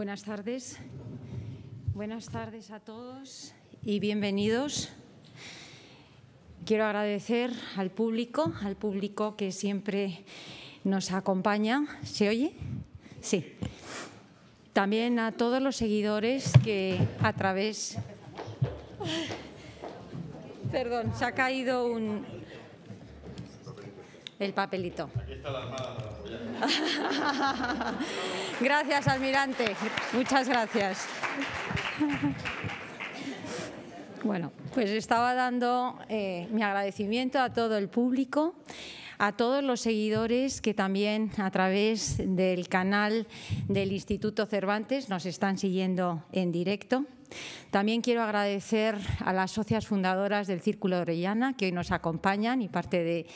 Buenas tardes. Buenas tardes a todos y bienvenidos. Quiero agradecer al público, al público que siempre nos acompaña. ¿Se oye? Sí. También a todos los seguidores que a través... Perdón, se ha caído un, el papelito. gracias, almirante. Muchas gracias. Bueno, pues estaba dando eh, mi agradecimiento a todo el público, a todos los seguidores que también a través del canal del Instituto Cervantes nos están siguiendo en directo. También quiero agradecer a las socias fundadoras del Círculo de Orellana que hoy nos acompañan y parte de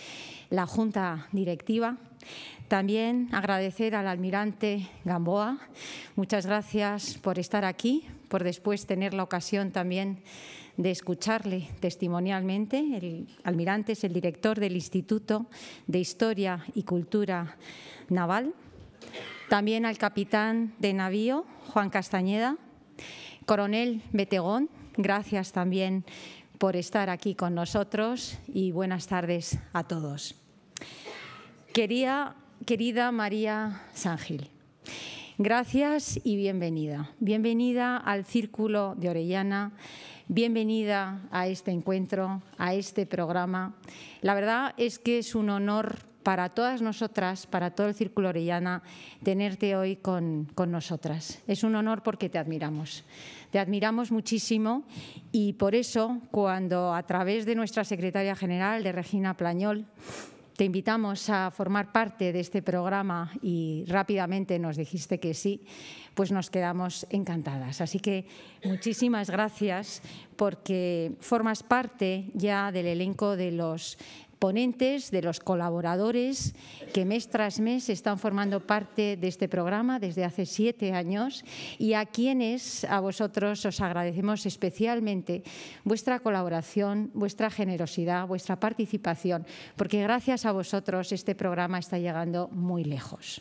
la Junta Directiva. También agradecer al almirante Gamboa. Muchas gracias por estar aquí, por después tener la ocasión también de escucharle testimonialmente. El almirante es el director del Instituto de Historia y Cultura Naval. También al capitán de navío, Juan Castañeda. Coronel Betegón, gracias también por estar aquí con nosotros y buenas tardes a todos querida María Sángil, gracias y bienvenida. Bienvenida al Círculo de Orellana, bienvenida a este encuentro, a este programa. La verdad es que es un honor para todas nosotras, para todo el Círculo Orellana, tenerte hoy con, con, nosotras. Es un honor porque te admiramos. Te admiramos muchísimo y por eso, cuando a través de nuestra secretaria general, de Regina Plañol, te invitamos a formar parte de este programa y rápidamente nos dijiste que sí, pues nos quedamos encantadas. Así que muchísimas gracias porque formas parte ya del elenco de los ponentes, de los colaboradores que mes tras mes están formando parte de este programa desde hace siete años y a quienes a vosotros os agradecemos especialmente vuestra colaboración, vuestra generosidad, vuestra participación, porque gracias a vosotros este programa está llegando muy lejos.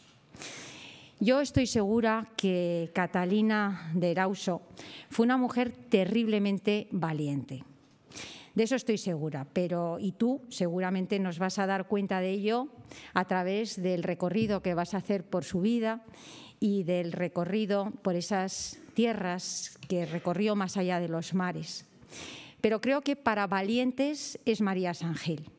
Yo estoy segura que Catalina de Erauso fue una mujer terriblemente valiente de eso estoy segura, pero y tú seguramente nos vas a dar cuenta de ello a través del recorrido que vas a hacer por su vida y del recorrido por esas tierras que recorrió más allá de los mares. Pero creo que para valientes es María Sangel.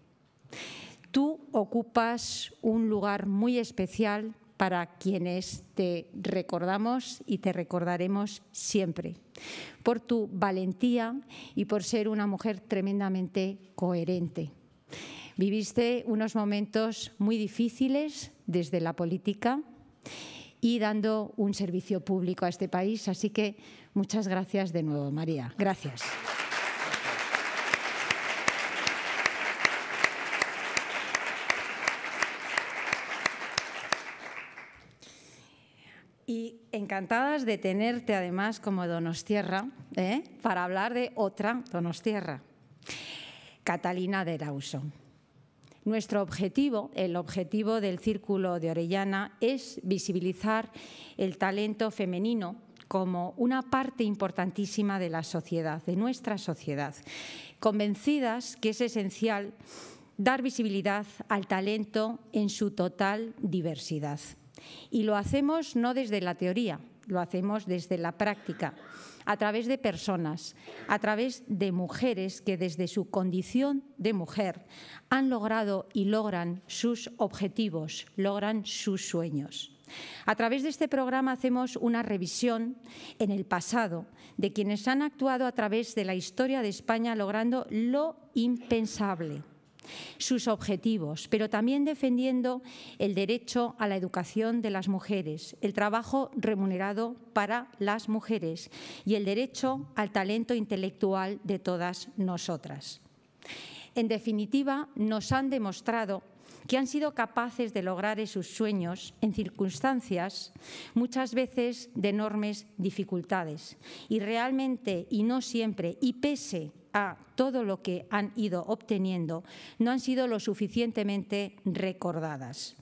Tú ocupas un lugar muy especial para quienes te recordamos y te recordaremos siempre, por tu valentía y por ser una mujer tremendamente coherente. Viviste unos momentos muy difíciles desde la política y dando un servicio público a este país, así que muchas gracias de nuevo, María. Gracias. Y encantadas de tenerte además como Donostierra ¿eh? para hablar de otra Donostierra, Catalina de Arauso. Nuestro objetivo, el objetivo del Círculo de Orellana, es visibilizar el talento femenino como una parte importantísima de la sociedad, de nuestra sociedad, convencidas que es esencial dar visibilidad al talento en su total diversidad. Y lo hacemos no desde la teoría, lo hacemos desde la práctica, a través de personas, a través de mujeres que desde su condición de mujer han logrado y logran sus objetivos, logran sus sueños. A través de este programa hacemos una revisión en el pasado de quienes han actuado a través de la historia de España logrando lo impensable sus objetivos, pero también defendiendo el derecho a la educación de las mujeres, el trabajo remunerado para las mujeres y el derecho al talento intelectual de todas nosotras. En definitiva, nos han demostrado que han sido capaces de lograr sus sueños en circunstancias muchas veces de enormes dificultades. Y realmente, y no siempre, y pese a todo lo que han ido obteniendo no han sido lo suficientemente recordadas.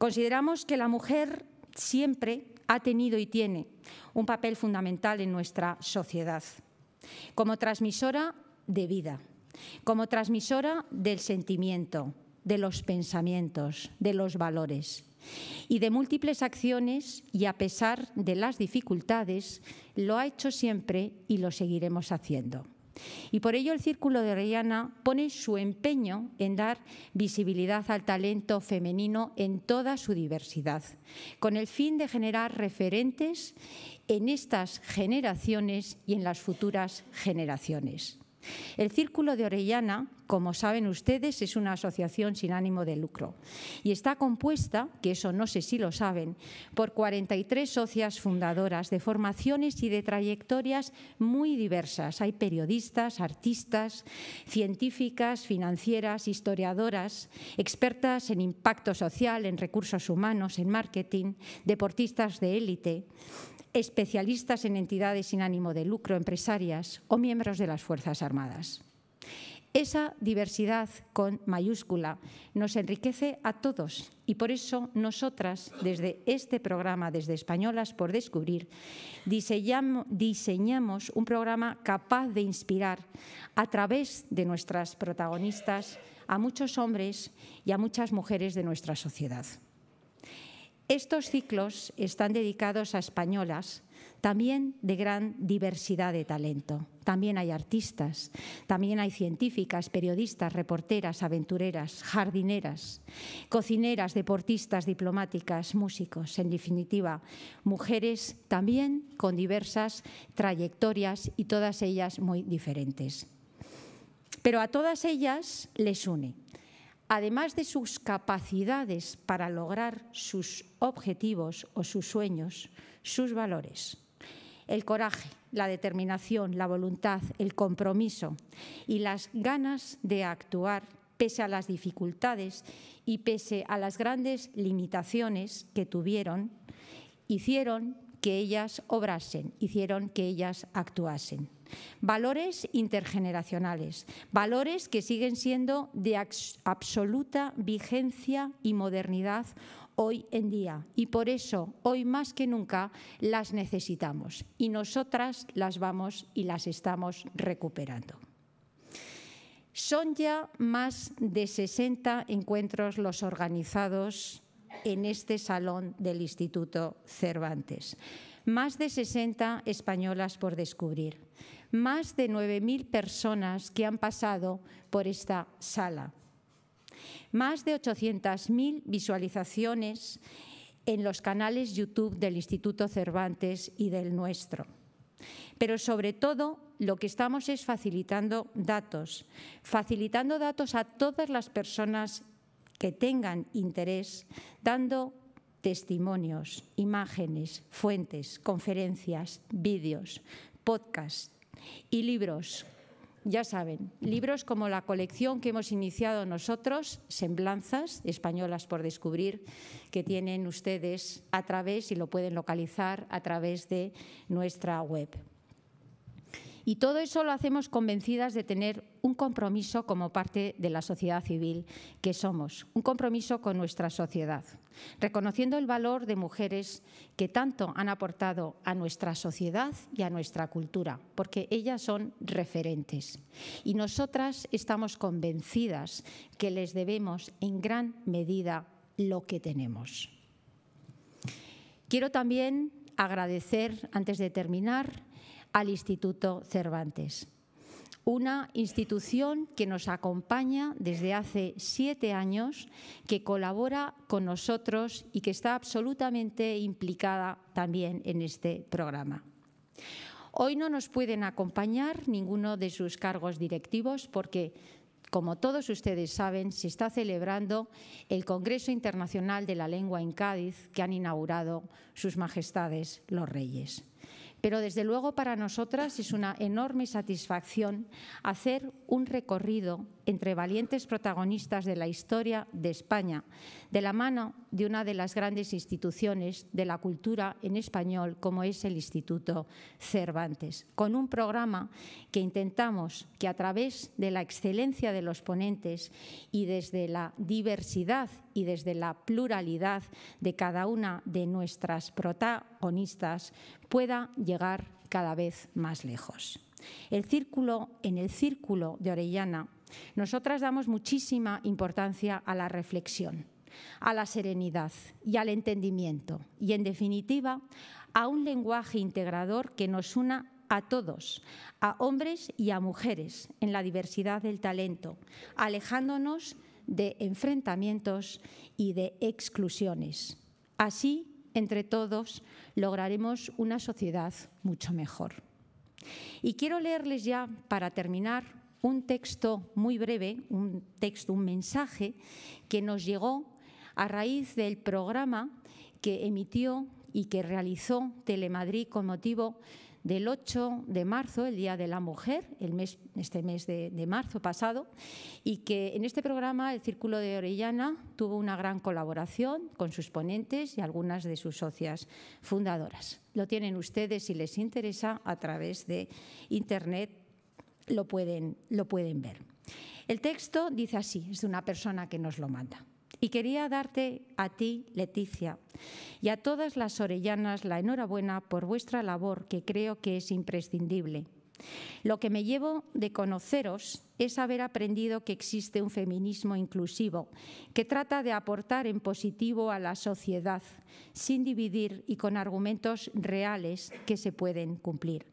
Consideramos que la mujer siempre ha tenido y tiene un papel fundamental en nuestra sociedad, como transmisora de vida, como transmisora del sentimiento, de los pensamientos, de los valores y de múltiples acciones y a pesar de las dificultades, lo ha hecho siempre y lo seguiremos haciendo. Y por ello el Círculo de Reyana pone su empeño en dar visibilidad al talento femenino en toda su diversidad, con el fin de generar referentes en estas generaciones y en las futuras generaciones. El Círculo de Orellana, como saben ustedes, es una asociación sin ánimo de lucro y está compuesta, que eso no sé si lo saben, por 43 socias fundadoras de formaciones y de trayectorias muy diversas. Hay periodistas, artistas, científicas, financieras, historiadoras, expertas en impacto social, en recursos humanos, en marketing, deportistas de élite especialistas en entidades sin ánimo de lucro, empresarias o miembros de las Fuerzas Armadas. Esa diversidad con mayúscula nos enriquece a todos y por eso nosotras, desde este programa, desde Españolas por Descubrir, diseñamos un programa capaz de inspirar a través de nuestras protagonistas a muchos hombres y a muchas mujeres de nuestra sociedad. Estos ciclos están dedicados a españolas, también de gran diversidad de talento. También hay artistas, también hay científicas, periodistas, reporteras, aventureras, jardineras, cocineras, deportistas, diplomáticas, músicos, en definitiva, mujeres también con diversas trayectorias y todas ellas muy diferentes. Pero a todas ellas les une además de sus capacidades para lograr sus objetivos o sus sueños, sus valores. El coraje, la determinación, la voluntad, el compromiso y las ganas de actuar pese a las dificultades y pese a las grandes limitaciones que tuvieron, hicieron que ellas obrasen, hicieron que ellas actuasen. Valores intergeneracionales, valores que siguen siendo de absoluta vigencia y modernidad hoy en día y por eso hoy más que nunca las necesitamos y nosotras las vamos y las estamos recuperando. Son ya más de 60 encuentros los organizados en este salón del Instituto Cervantes. Más de 60 españolas por descubrir más de 9.000 personas que han pasado por esta sala. Más de 800.000 visualizaciones en los canales YouTube del Instituto Cervantes y del nuestro. Pero sobre todo lo que estamos es facilitando datos, facilitando datos a todas las personas que tengan interés, dando testimonios, imágenes, fuentes, conferencias, vídeos, podcasts, y libros, ya saben, libros como la colección que hemos iniciado nosotros, Semblanzas, españolas por descubrir, que tienen ustedes a través, y lo pueden localizar, a través de nuestra web. Y todo eso lo hacemos convencidas de tener un compromiso como parte de la sociedad civil que somos, un compromiso con nuestra sociedad, reconociendo el valor de mujeres que tanto han aportado a nuestra sociedad y a nuestra cultura, porque ellas son referentes. Y nosotras estamos convencidas que les debemos en gran medida lo que tenemos. Quiero también agradecer, antes de terminar, al Instituto Cervantes, una institución que nos acompaña desde hace siete años, que colabora con nosotros y que está absolutamente implicada también en este programa. Hoy no nos pueden acompañar ninguno de sus cargos directivos porque, como todos ustedes saben, se está celebrando el Congreso Internacional de la Lengua en Cádiz que han inaugurado sus majestades los reyes. Pero desde luego para nosotras es una enorme satisfacción hacer un recorrido entre valientes protagonistas de la historia de España, de la mano de una de las grandes instituciones de la cultura en español, como es el Instituto Cervantes, con un programa que intentamos que a través de la excelencia de los ponentes y desde la diversidad y desde la pluralidad de cada una de nuestras protagonistas pueda llegar cada vez más lejos. El círculo, en el círculo de Orellana nosotras damos muchísima importancia a la reflexión, a la serenidad y al entendimiento y, en definitiva, a un lenguaje integrador que nos una a todos, a hombres y a mujeres, en la diversidad del talento, alejándonos de enfrentamientos y de exclusiones. Así, entre todos, lograremos una sociedad mucho mejor. Y quiero leerles ya, para terminar, un texto muy breve, un texto, un mensaje que nos llegó a raíz del programa que emitió y que realizó Telemadrid con motivo del 8 de marzo, el Día de la Mujer, este mes de, de, marzo pasado, y que en este programa el Círculo de Orellana tuvo una gran colaboración con sus ponentes y algunas de sus socias fundadoras. Lo tienen ustedes, si les interesa, a través de Internet lo pueden, lo pueden ver. El texto dice así, es de una persona que nos lo manda. Y quería darte a ti, Leticia, y a todas las orellanas la enhorabuena por vuestra labor, que creo que es imprescindible. Lo que me llevo de conoceros es haber aprendido que existe un feminismo inclusivo, que trata de aportar en positivo a la sociedad, sin dividir y con argumentos reales que se pueden cumplir.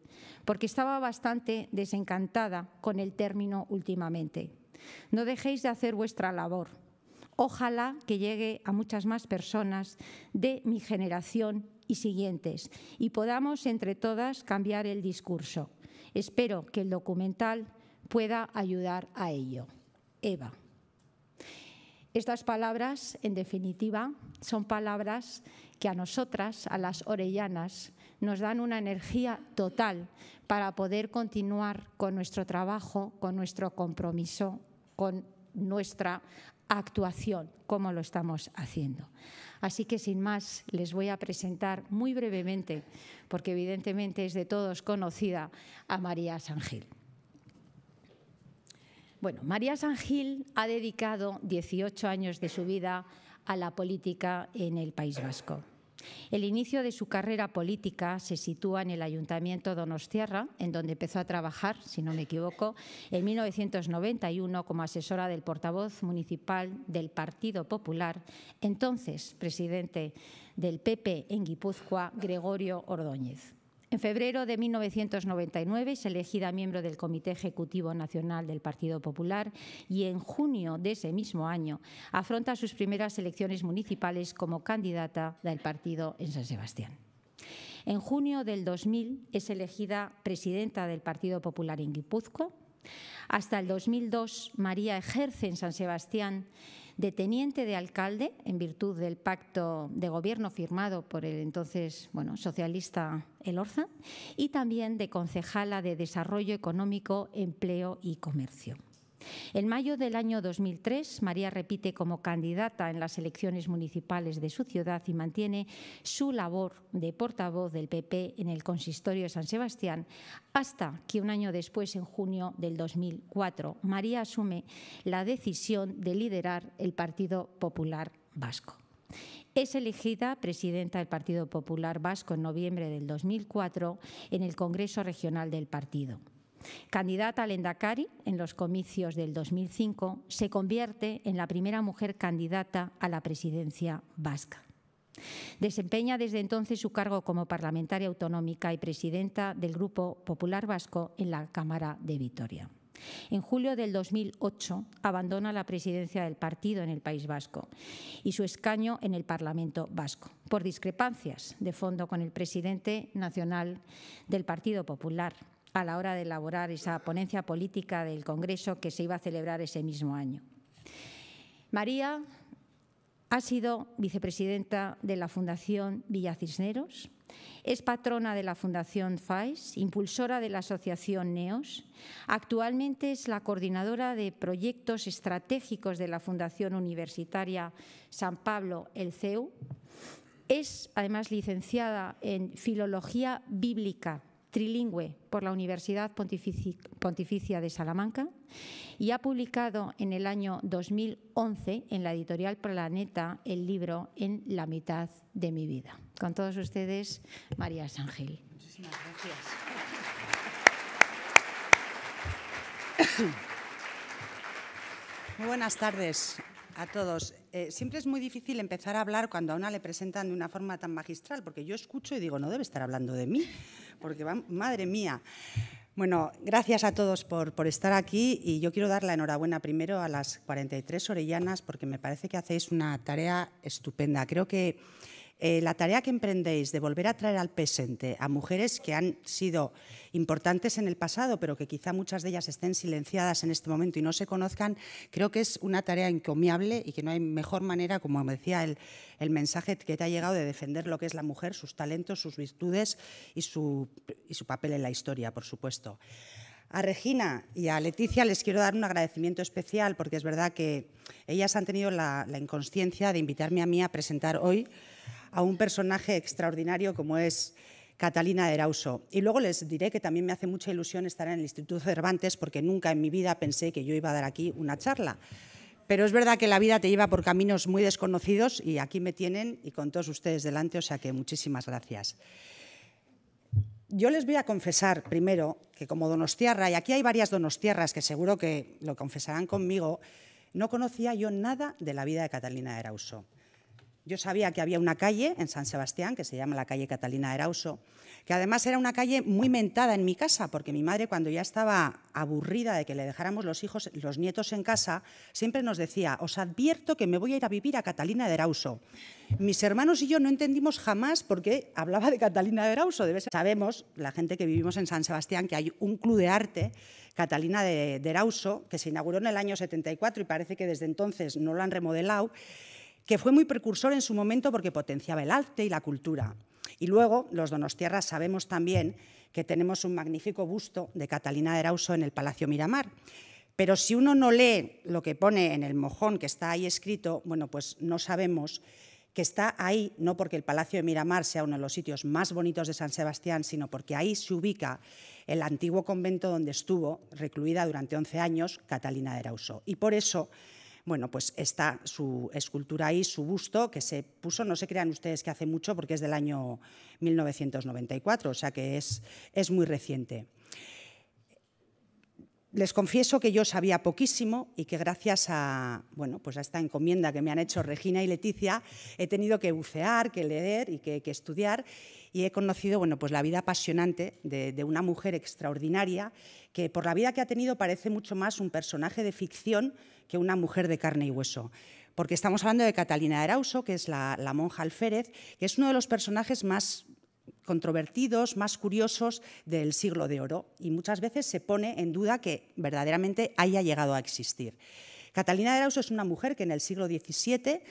Porque estaba bastante desencantada con el término últimamente. No dejéis de hacer vuestra labor. Ojalá que llegue a muchas más personas de mi generación y siguientes y podamos entre todas cambiar el discurso. Espero que el documental pueda ayudar a ello. Eva. Estas palabras, en definitiva, son palabras que a nosotras, a las orellanas, nos dan una energía total para poder continuar con nuestro trabajo, con nuestro compromiso, con nuestra actuación, como lo estamos haciendo. Así que, sin más, les voy a presentar muy brevemente, porque evidentemente es de todos conocida, a María Sangil. Bueno, María Sangil ha dedicado 18 años de su vida a la política en el País Vasco. El inicio de su carrera política se sitúa en el Ayuntamiento Donostierra, en donde empezó a trabajar, si no me equivoco, en 1991 como asesora del portavoz municipal del Partido Popular, entonces presidente del PP en Guipúzcoa, Gregorio Ordóñez. En febrero de 1999 es elegida miembro del Comité Ejecutivo Nacional del Partido Popular y en junio de ese mismo año afronta sus primeras elecciones municipales como candidata del partido en San Sebastián. En junio del 2000 es elegida presidenta del Partido Popular en Guipúzcoa. Hasta el 2002 María ejerce en San Sebastián de teniente de alcalde en virtud del pacto de gobierno firmado por el entonces bueno, socialista Elorza y también de concejala de Desarrollo Económico, Empleo y Comercio. En mayo del año 2003, María repite como candidata en las elecciones municipales de su ciudad y mantiene su labor de portavoz del PP en el consistorio de San Sebastián hasta que un año después, en junio del 2004, María asume la decisión de liderar el Partido Popular Vasco. Es elegida presidenta del Partido Popular Vasco en noviembre del 2004 en el Congreso Regional del Partido. Candidata al Endacari en los comicios del 2005, se convierte en la primera mujer candidata a la presidencia vasca. Desempeña desde entonces su cargo como parlamentaria autonómica y presidenta del Grupo Popular Vasco en la Cámara de Vitoria. En julio del 2008 abandona la presidencia del partido en el País Vasco y su escaño en el Parlamento Vasco por discrepancias de fondo con el presidente nacional del Partido Popular, a la hora de elaborar esa ponencia política del Congreso que se iba a celebrar ese mismo año. María ha sido vicepresidenta de la Fundación Villa Cisneros, es patrona de la Fundación FAIS, impulsora de la Asociación NEOS. Actualmente es la coordinadora de proyectos estratégicos de la Fundación Universitaria San Pablo, el CEU. Es además licenciada en Filología Bíblica trilingüe por la Universidad Pontificia de Salamanca y ha publicado en el año 2011 en la editorial Planeta el libro En la mitad de mi vida. Con todos ustedes, María Sángel. Muchísimas gracias. Muy buenas tardes a todos. Eh, siempre es muy difícil empezar a hablar cuando a una le presentan de una forma tan magistral, porque yo escucho y digo, no debe estar hablando de mí, porque va, madre mía. Bueno, gracias a todos por, por, estar aquí y yo quiero dar la enhorabuena primero a las 43 orellanas porque me parece que hacéis una tarea estupenda. Creo que eh, la tarea que emprendéis de volver a traer al presente a mujeres que han sido importantes en el pasado, pero que quizá muchas de ellas estén silenciadas en este momento y no se conozcan, creo que es una tarea encomiable y que no hay mejor manera, como decía el, mensaje que te ha llegado, de defender lo que es la mujer, sus talentos, sus virtudes y su, papel en la historia, por supuesto. A Regina y a Leticia les quiero dar un agradecimiento especial porque es verdad que ellas han tenido la inconsciencia de invitarme a mí a presentar hoy a un personaje extraordinario como es Catalina de Erauso. Y luego les diré que también me hace mucha ilusión estar en el Instituto Cervantes porque nunca en mi vida pensé que yo iba a dar aquí una charla. Pero es verdad que la vida te lleva por caminos muy desconocidos y aquí me tienen y con todos ustedes delante, o sea que muchísimas gracias. Yo les voy a confesar primero que como donostiarra, y aquí hay varias donostiarras que seguro que lo confesarán conmigo, no conocía yo nada de la vida de Catalina de Erauso. Yo sabía que había una calle en San Sebastián, que se llama la calle Catalina de Erauso, que además era una calle muy mentada en mi casa, porque mi madre cuando ya estaba aburrida de que le dejáramos los hijos, los nietos en casa, siempre nos decía, os advierto que me voy a ir a vivir a Catalina de Erauso. Mis hermanos y yo no entendimos jamás por qué hablaba de Catalina de Erauso. Sabemos, la gente que vivimos en San Sebastián, que hay un club de arte, Catalina de, que se inauguró en el año 74 y parece que desde entonces no lo han remodelado, que fue muy precursor en su momento porque potenciaba el arte y la cultura. Y luego, los donostiarras sabemos también que tenemos un magnífico busto de Catalina de Arauso en el Palacio Miramar. Pero si uno no lee lo que pone en el mojón que está ahí escrito, bueno, pues no sabemos que está ahí no porque el Palacio de Miramar sea uno de los sitios más bonitos de San Sebastián, sino porque ahí se ubica el antiguo convento donde estuvo recluida durante 11 años Catalina de Arauso. Y por eso bueno, pues está su escultura ahí, su busto, que se puso, no se crean ustedes que hace mucho, porque es del año 1994, o sea que es, es muy reciente. Les confieso que yo sabía poquísimo y que gracias a, bueno, pues a esta encomienda que me han hecho Regina y Leticia he tenido que bucear, que leer y que estudiar y he conocido bueno, pues la vida apasionante de, una mujer extraordinaria que por la vida que ha tenido parece mucho más un personaje de ficción que una mujer de carne y hueso porque estamos hablando de Catalina de Arauso, que es la, la, monja alférez, que es uno de los personajes más controvertidos, más curiosos del siglo de oro y muchas veces se pone en duda que verdaderamente haya llegado a existir. Catalina de Arauso es una mujer que en el siglo XVII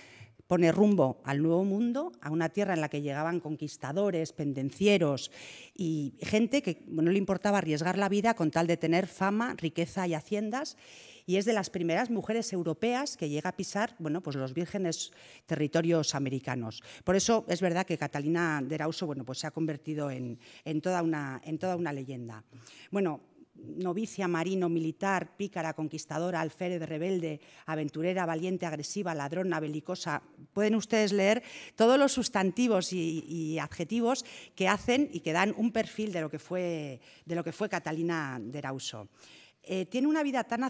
pone rumbo al Nuevo Mundo, a una tierra en la que llegaban conquistadores, pendencieros y gente que no le importaba arriesgar la vida con tal de tener fama, riqueza y haciendas. Y es de las primeras mujeres europeas que llega a pisar bueno, pues los vírgenes territorios americanos. Por eso es verdad que Catalina de Rauso, bueno, pues se ha convertido en, toda una, en toda una leyenda. Bueno, novicia marino-militar, pícara, conquistadora, alférez, rebelde, aventurera, valiente, agresiva, ladrona, belicosa. Pueden ustedes leer todos los sustantivos y, adjetivos que hacen y que dan un perfil de lo que fue, Catalina de Arauso. Eh, tiene una vida tan,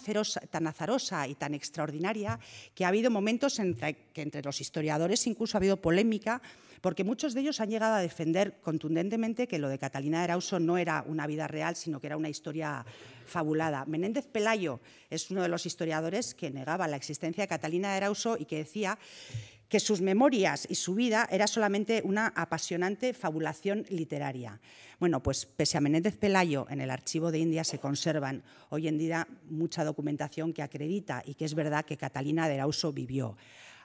tan, azarosa y tan extraordinaria que ha habido momentos en que entre los historiadores incluso ha habido polémica porque muchos de ellos han llegado a defender contundentemente que lo de Catalina de Arauso no era una vida real, sino que era una historia fabulada. Menéndez Pelayo es uno de los historiadores que negaba la existencia de Catalina de Arauso y que decía que sus memorias y su vida era solamente una apasionante fabulación literaria. Bueno, pues pese a Menéndez Pelayo, en el archivo de India se conservan hoy en día mucha documentación que acredita y que es verdad que Catalina de Arauso vivió.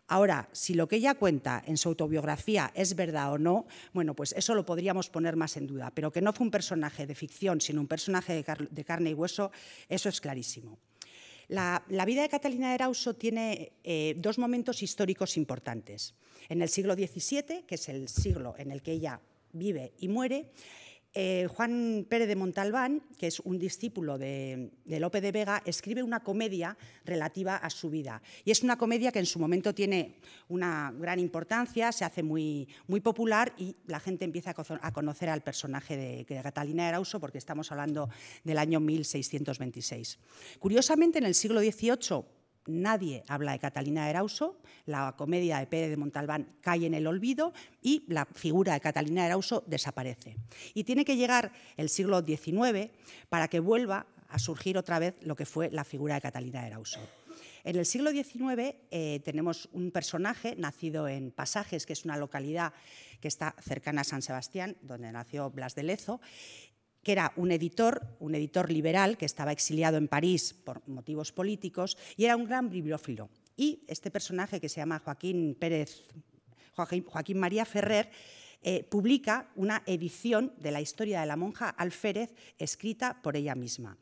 Ahora, si lo que ella cuenta en su autobiografía es verdad o no, bueno, pues eso lo podríamos poner más en duda, pero que no fue un personaje de ficción, sino un personaje de, carne y hueso, eso es clarísimo. La, vida de Catalina de Arauso tiene eh, dos momentos históricos importantes. En el siglo XVII, que es el siglo en el que ella vive y muere, eh, Juan Pérez de Montalbán, que es un discípulo de, Lope de Vega, escribe una comedia relativa a su vida. Y es una comedia que en su momento tiene una gran importancia, se hace muy, muy popular y la gente empieza a conocer al personaje de, de Catalina Erauso porque estamos hablando del año 1626. Curiosamente, en el siglo XVIII Nadie habla de Catalina Erauso, la comedia de Pérez de Montalbán cae en el olvido y la figura de Catalina Erauso desaparece. Y tiene que llegar el siglo XIX para que vuelva a surgir otra vez lo que fue la figura de Catalina Erauso. En el siglo XIX eh, tenemos un personaje nacido en Pasajes, que es una localidad que está cercana a San Sebastián, donde nació Blas de Lezo, que era un editor, un editor liberal que estaba exiliado en París por motivos políticos y era un gran bibliófilo. Y este personaje que se llama Joaquín Pérez, Joaquín, María Ferrer, eh, publica una edición de la historia de la monja Alférez escrita por ella misma.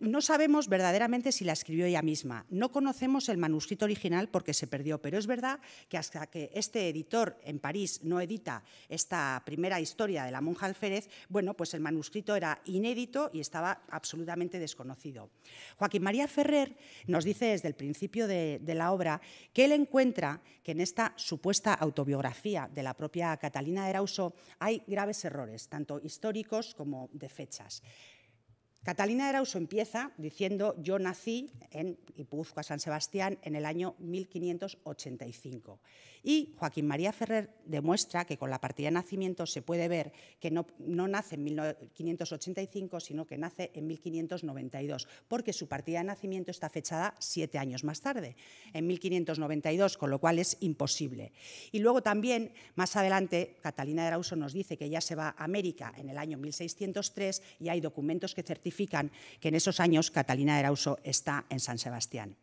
No sabemos verdaderamente si la escribió ella misma. No conocemos el manuscrito original porque se perdió, pero es verdad que hasta que este editor en París no edita esta primera historia de la monja alférez, bueno, pues el manuscrito era inédito y estaba absolutamente desconocido. Joaquín María Ferrer nos dice desde el principio de, la obra que él encuentra que en esta supuesta autobiografía de la propia Catalina de Arauso hay graves errores, tanto históricos como de fechas. Catalina de Erauso empieza diciendo, yo nací en Ipuzcoa, San Sebastián, en el año 1585. Y Joaquín María Ferrer demuestra que con la partida de nacimiento se puede ver que no, no nace en 1585, sino que nace en 1592, porque su partida de nacimiento está fechada siete años más tarde, en 1592, con lo cual es imposible. Y luego también, más adelante, Catalina de Erauso nos dice que ya se va a América en el año 1603 y hay documentos que certifican que en esos años Catalina Erauso está en San Sebastián.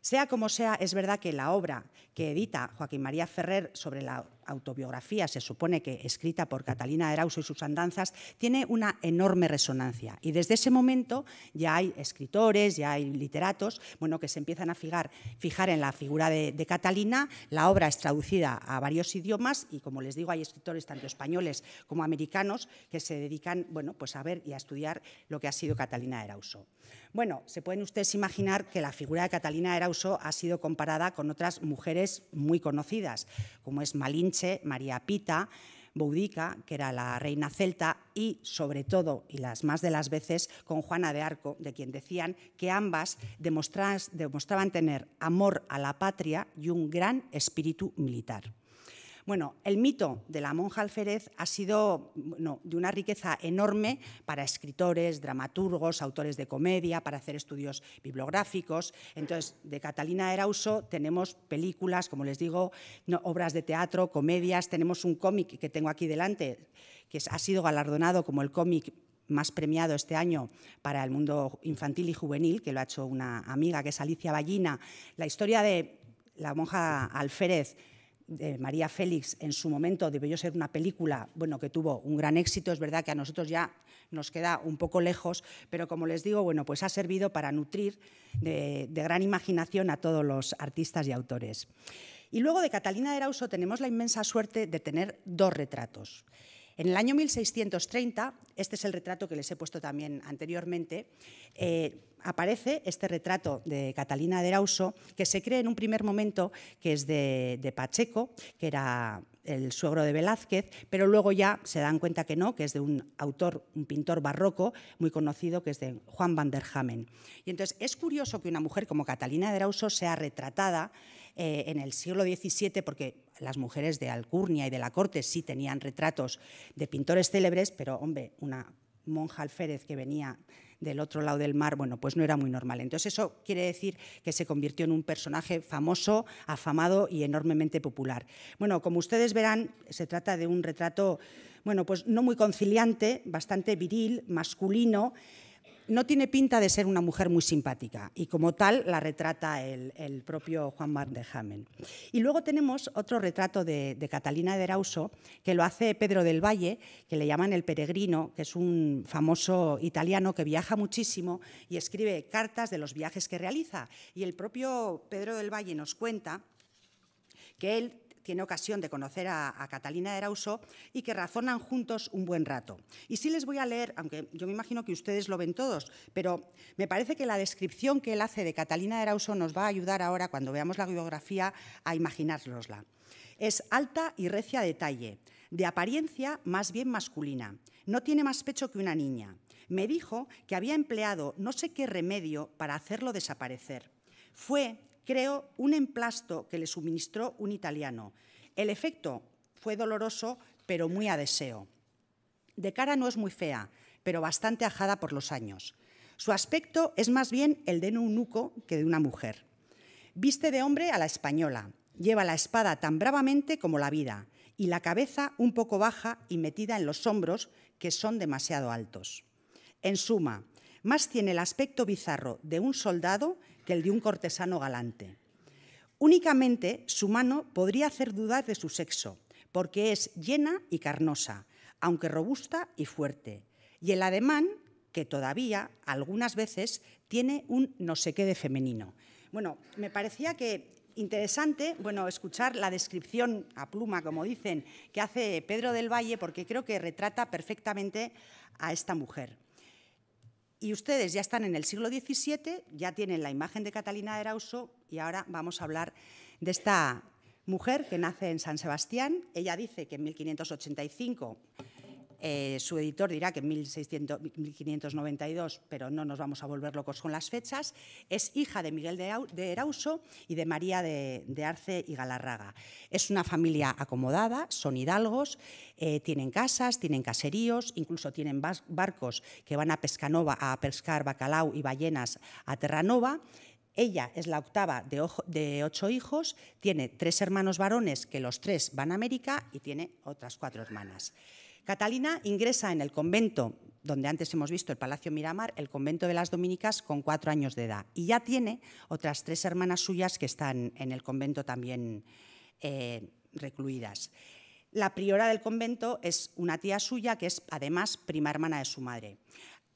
Sea como sea, es verdad que la obra que edita Joaquín María Ferrer sobre la autobiografía, se supone que escrita por Catalina Erauso y sus andanzas, tiene una enorme resonancia. Y desde ese momento ya hay escritores, ya hay literatos, bueno, que se empiezan a fijar, fijar en la figura de, Catalina. La obra es traducida a varios idiomas y, como les digo, hay escritores tanto españoles como americanos que se dedican, bueno, pues a ver y a estudiar lo que ha sido Catalina Erauso. Bueno, se pueden ustedes imaginar que la figura de Catalina Erauso ha sido comparada con otras mujeres muy conocidas, como es Malinche, María Pita, Boudica, que era la reina celta, y sobre todo, y las más de las veces, con Juana de Arco, de quien decían que ambas demostraban tener amor a la patria y un gran espíritu militar. Bueno, el mito de la monja alférez ha sido de una riqueza enorme para escritores, dramaturgos, autores de comedia, para hacer estudios bibliográficos. Entonces, de Catalina Erauso tenemos películas, como les digo, obras de teatro, comedias, tenemos un cómic que tengo aquí delante, que ha sido galardonado como el cómic más premiado este año para el mundo infantil y juvenil, que lo ha hecho una amiga que es Alicia Ballina, la historia de la monja alférez María Félix en su momento debió ser una película bueno, que tuvo un gran éxito. Es verdad que a nosotros ya nos queda un poco lejos, pero como les digo, bueno, pues ha servido para nutrir de, gran imaginación a todos los artistas y autores. Y luego de Catalina de Arauso tenemos la inmensa suerte de tener dos retratos. En el año 1630, este es el retrato que les he puesto también anteriormente, eh, aparece este retrato de Catalina de Rauso que se cree en un primer momento que es de, Pacheco, que era el suegro de Velázquez, pero luego ya se dan cuenta que no, que es de un autor, un pintor barroco muy conocido, que es de Juan van der Hamen. Y entonces es curioso que una mujer como Catalina de Rauso sea retratada eh, en el siglo XVII, porque las mujeres de Alcurnia y de la corte sí tenían retratos de pintores célebres, pero hombre, una monja alférez que venía del otro lado del mar, bueno, pues no era muy normal. Entonces eso quiere decir que se convirtió en un personaje famoso, afamado y enormemente popular. Bueno, como ustedes verán, se trata de un retrato, bueno, pues no muy conciliante, bastante viril, masculino, no tiene pinta de ser una mujer muy simpática y como tal la retrata el, propio Juan Mar de Jamen. Y luego tenemos otro retrato de, Catalina de Erauso que lo hace Pedro del Valle, que le llaman el peregrino, que es un famoso italiano que viaja muchísimo y escribe cartas de los viajes que realiza. Y el propio Pedro del Valle nos cuenta que él tiene ocasión de conocer a, Catalina Erauso y que razonan juntos un buen rato. Y sí les voy a leer, aunque yo me imagino que ustedes lo ven todos, pero me parece que la descripción que él hace de Catalina Erauso nos va a ayudar ahora, cuando veamos la biografía, a imaginárnosla. Es alta y recia de talle, de apariencia más bien masculina. No tiene más pecho que una niña. Me dijo que había empleado no sé qué remedio para hacerlo desaparecer. Fue creo un emplasto que le suministró un italiano. El efecto fue doloroso, pero muy a deseo. De cara no es muy fea, pero bastante ajada por los años. Su aspecto es más bien el de un eunuco que de una mujer. Viste de hombre a la española, lleva la espada tan bravamente como la vida y la cabeza un poco baja y metida en los hombros que son demasiado altos. En suma, más tiene el aspecto bizarro de un soldado que el de un cortesano galante. Únicamente su mano podría hacer dudar de su sexo, porque es llena y carnosa, aunque robusta y fuerte, y el ademán, que todavía algunas veces tiene un no sé qué de femenino. Bueno, me parecía que interesante, bueno, escuchar la descripción a pluma, como dicen, que hace Pedro del Valle, porque creo que retrata perfectamente a esta mujer. Y ustedes ya están en el siglo XVII, ya tienen la imagen de Catalina de Arauso y ahora vamos a hablar de esta mujer que nace en San Sebastián. Ella dice que en 1585 eh, su editor dirá que en 1592, pero no nos vamos a volver locos con las fechas. Es hija de Miguel de Erauso y de María de, Arce y Galarraga. Es una familia acomodada, son hidalgos, eh, tienen casas, tienen caseríos, incluso tienen barcos que van a Pescanova a pescar bacalao y ballenas a Terranova. Ella es la octava de, ocho hijos, tiene tres hermanos varones que los tres van a América y tiene otras cuatro hermanas. Catalina ingresa en el convento, donde antes hemos visto el Palacio Miramar, el convento de las Dominicas con cuatro años de edad. Y ya tiene otras tres hermanas suyas que están en el convento también eh, recluidas. La priora del convento es una tía suya que es además prima hermana de su madre.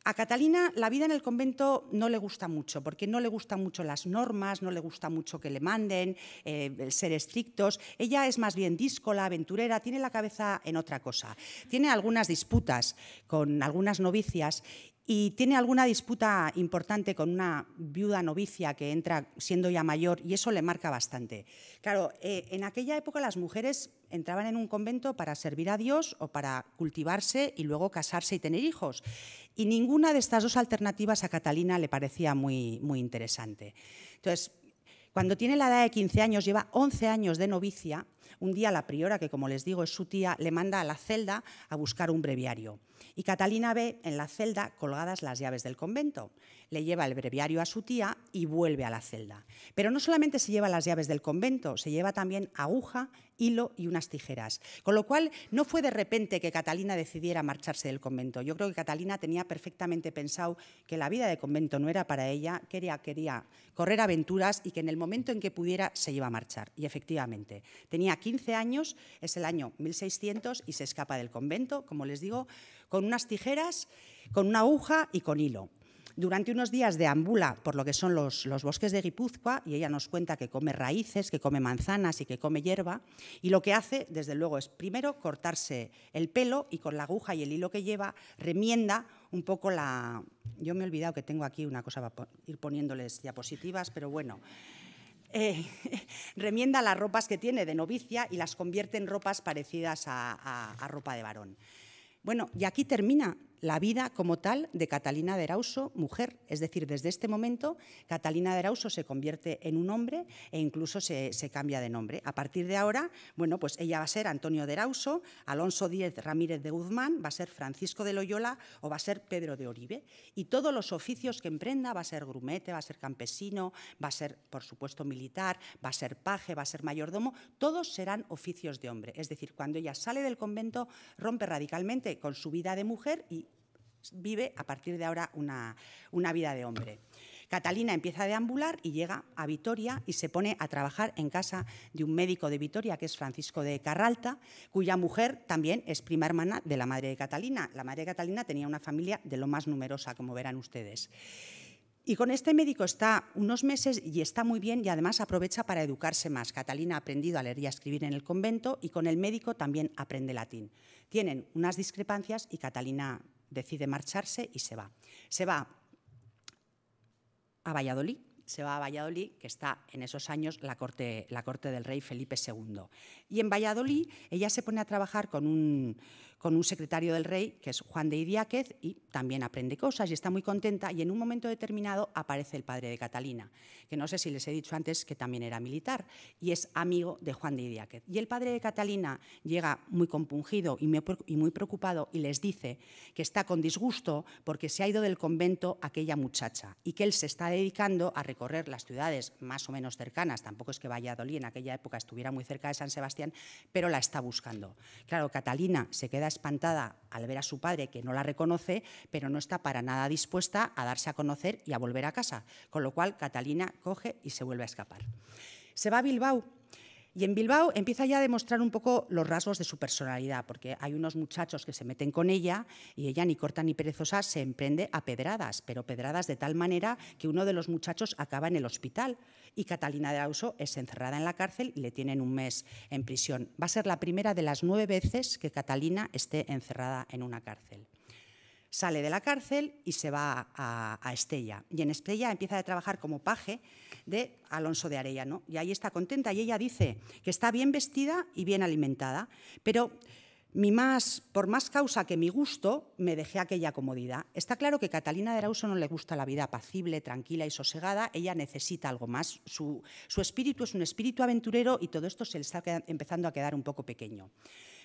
A Catalina la vida en el convento no le gusta mucho, porque no le gustan mucho las normas, no le gusta mucho que le manden, eh, ser estrictos. Ella es más bien díscola, aventurera, tiene la cabeza en otra cosa. Tiene algunas disputas con algunas novicias y tiene alguna disputa importante con una viuda novicia que entra siendo ya mayor y eso le marca bastante. Claro, eh, en aquella época las mujeres entraban en un convento para servir a Dios o para cultivarse y luego casarse y tener hijos. Y ninguna de estas dos alternativas a Catalina le parecía muy, muy interesante. Entonces, cuando tiene la edad de 15 años, lleva 11 años de novicia un día la priora, que como les digo es su tía, le manda a la celda a buscar un breviario. Y Catalina ve en la celda colgadas las llaves del convento le lleva el breviario a su tía y vuelve a la celda. Pero no solamente se lleva las llaves del convento, se lleva también aguja, hilo y unas tijeras. Con lo cual, no fue de repente que Catalina decidiera marcharse del convento. Yo creo que Catalina tenía perfectamente pensado que la vida de convento no era para ella, quería, quería correr aventuras y que en el momento en que pudiera se iba a marchar. Y efectivamente, tenía 15 años, es el año 1600 y se escapa del convento, como les digo, con unas tijeras, con una aguja y con hilo durante unos días de deambula por lo que son los, bosques de Guipúzcoa y ella nos cuenta que come raíces, que come manzanas y que come hierba. Y lo que hace, desde luego, es primero cortarse el pelo y con la aguja y el hilo que lleva remienda un poco la... Yo me he olvidado que tengo aquí una cosa para ir poniéndoles diapositivas, pero bueno. Eh, remienda las ropas que tiene de novicia y las convierte en ropas parecidas a ropa de varón. Bueno, y aquí termina la vida como tal de Catalina de Erauso, mujer. Es decir, desde este momento Catalina de Erauso se convierte en un hombre e incluso se, cambia de nombre. A partir de ahora, bueno, pues ella va a ser Antonio de Arauso, Alonso Díez Ramírez de Guzmán, va a ser Francisco de Loyola o va a ser Pedro de Oribe. Y todos los oficios que emprenda, va a ser grumete, va a ser campesino, va a ser, por supuesto, militar, va a ser paje, va a ser mayordomo, todos serán oficios de hombre. Es decir, cuando ella sale del convento, rompe radicalmente con su vida de mujer y vive a partir de ahora una, vida de hombre. Catalina empieza a deambular y llega a Vitoria y se pone a trabajar en casa de un médico de Vitoria, que es Francisco de Carralta, cuya mujer también es prima hermana de la madre de Catalina. La madre de Catalina tenía una familia de lo más numerosa, como verán ustedes. Y con este médico está unos meses y está muy bien y además aprovecha para educarse más. Catalina ha aprendido a leer y a escribir en el convento y con el médico también aprende latín. Tienen unas discrepancias y Catalina decide marcharse y se va. Se va a Valladolid, se va a Valladolid, que está en esos años la corte, la corte del rey Felipe II. Y en Valladolid ella se pone a trabajar con un, con un secretario del rey, que es Juan de Idiáquez, y también aprende cosas y está muy contenta. Y en un momento determinado aparece el padre de Catalina, que no sé si les he dicho antes que también era militar y es amigo de Juan de Idiáquez. Y el padre de Catalina llega muy compungido y muy preocupado y les dice que está con disgusto porque se ha ido del convento aquella muchacha y que él se está dedicando a recorrer las ciudades más o menos cercanas. Tampoco es que Valladolid en aquella época estuviera muy cerca de San Sebastián, pero la está buscando. Claro, Catalina se queda espantada al ver a su padre que no la reconoce, pero no está para nada dispuesta a darse a conocer y a volver a casa, con lo cual Catalina coge y se vuelve a escapar. Se va a Bilbao y en Bilbao empieza ya a demostrar un poco los rasgos de su personalidad, porque hay unos muchachos que se meten con ella y ella ni corta ni perezosa se emprende a pedradas, pero pedradas de tal manera que uno de los muchachos acaba en el hospital y Catalina de Auso es encerrada en la cárcel y le tienen un mes en prisión. Va a ser la primera de las nueve veces que Catalina esté encerrada en una cárcel sale de la cárcel y se va a, a, Estella. Y en Estella empieza a trabajar como paje de Alonso de Arellano. Y ahí está contenta y ella dice que está bien vestida y bien alimentada, pero mi más, por más causa que mi gusto, me dejé aquella comodidad. Está claro que Catalina de Arauso no le gusta la vida apacible, tranquila y sosegada, ella necesita algo más. Su, su espíritu es un espíritu aventurero y todo esto se le está empezando a quedar un poco pequeño.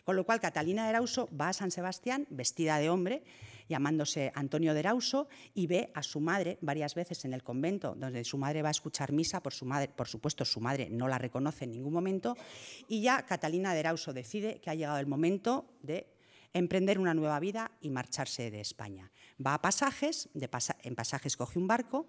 Con lo cual, Catalina de Arauso va a San Sebastián vestida de hombre, llamándose Antonio Derauso y ve a su madre varias veces en el convento, donde su madre va a escuchar misa, por, su madre, por supuesto su madre no la reconoce en ningún momento, y ya Catalina de decide que ha llegado el momento de emprender una nueva vida y marcharse de España. Va a pasajes, en pasajes coge un barco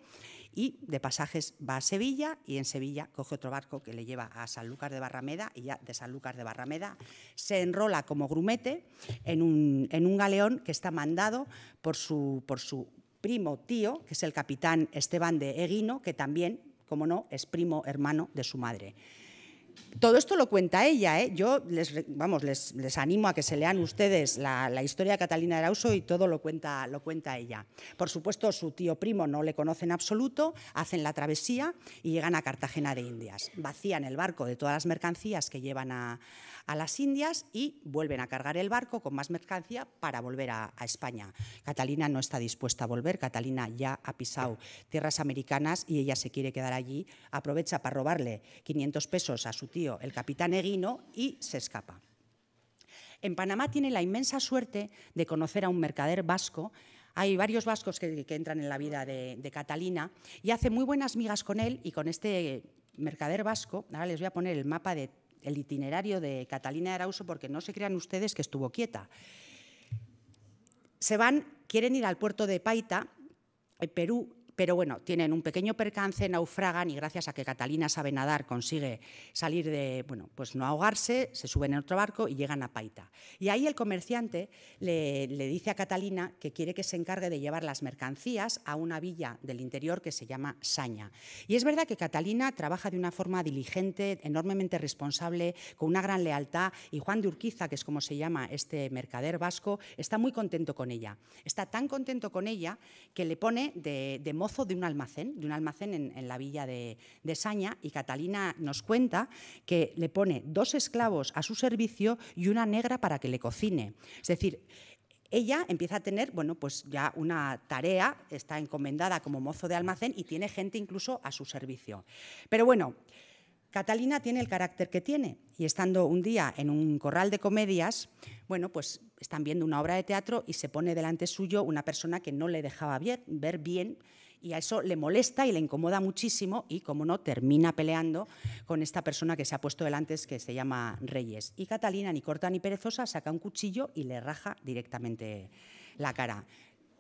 y de pasajes va a Sevilla y en Sevilla coge otro barco que le lleva a San Sanlúcar de Barrameda y ya de San Sanlúcar de Barrameda se enrola como grumete en un, galeón que está mandado por su, por su primo tío, que es el capitán Esteban de Eguino, que también, como no, es primo hermano de su madre todo esto lo cuenta ella. ¿eh? Yo les, vamos, les, animo a que se lean ustedes la, historia de Catalina Arauso y todo lo cuenta, lo cuenta ella. Por supuesto, su tío primo no le conoce en absoluto, hacen la travesía y llegan a Cartagena de Indias. Vacían el barco de todas las mercancías que llevan a, las Indias y vuelven a cargar el barco con más mercancía para volver a, a España. Catalina no está dispuesta a volver, Catalina ya ha pisado tierras americanas y ella se quiere quedar allí. Aprovecha para robarle 500 pesos a su tío, el capitán Eguino, y se escapa. En Panamá tiene la inmensa suerte de conocer a un mercader vasco. Hay varios vascos que, entran en la vida de, Catalina y hace muy buenas migas con él y con este mercader vasco. Ahora les voy a poner el mapa del itinerario de Catalina de Arauso porque no se crean ustedes que estuvo quieta. Se van, quieren ir al puerto de Paita, eh, Perú, pero bueno, tienen un pequeño percance, naufragan y gracias a que Catalina sabe nadar consigue salir de, bueno, pues no ahogarse, se suben en otro barco y llegan a Paita. Y ahí el comerciante le, dice a Catalina que quiere que se encargue de llevar las mercancías a una villa del interior que se llama Saña. Y es verdad que Catalina trabaja de una forma diligente, enormemente responsable, con una gran lealtad y Juan de Urquiza, que es como se llama este mercader vasco, está muy contento con ella. Está tan contento con ella que le pone de modo de un almacén, de un almacén en, la villa de, Saña, y Catalina nos cuenta que le pone dos esclavos a su servicio y una negra para que le cocine. Es decir, ella empieza a tener, bueno, pues ya una tarea, está encomendada como mozo de almacén y tiene gente incluso a su servicio. Pero bueno, Catalina tiene el carácter que tiene y estando un día en un corral de comedias, bueno, pues están viendo una obra de teatro y se pone delante suyo una persona que no le dejaba ver bien y a eso le molesta y le incomoda muchísimo y, como no, termina peleando con esta persona que se ha puesto delante, que se llama Reyes. Y Catalina, ni corta ni perezosa, saca un cuchillo y le raja directamente la cara.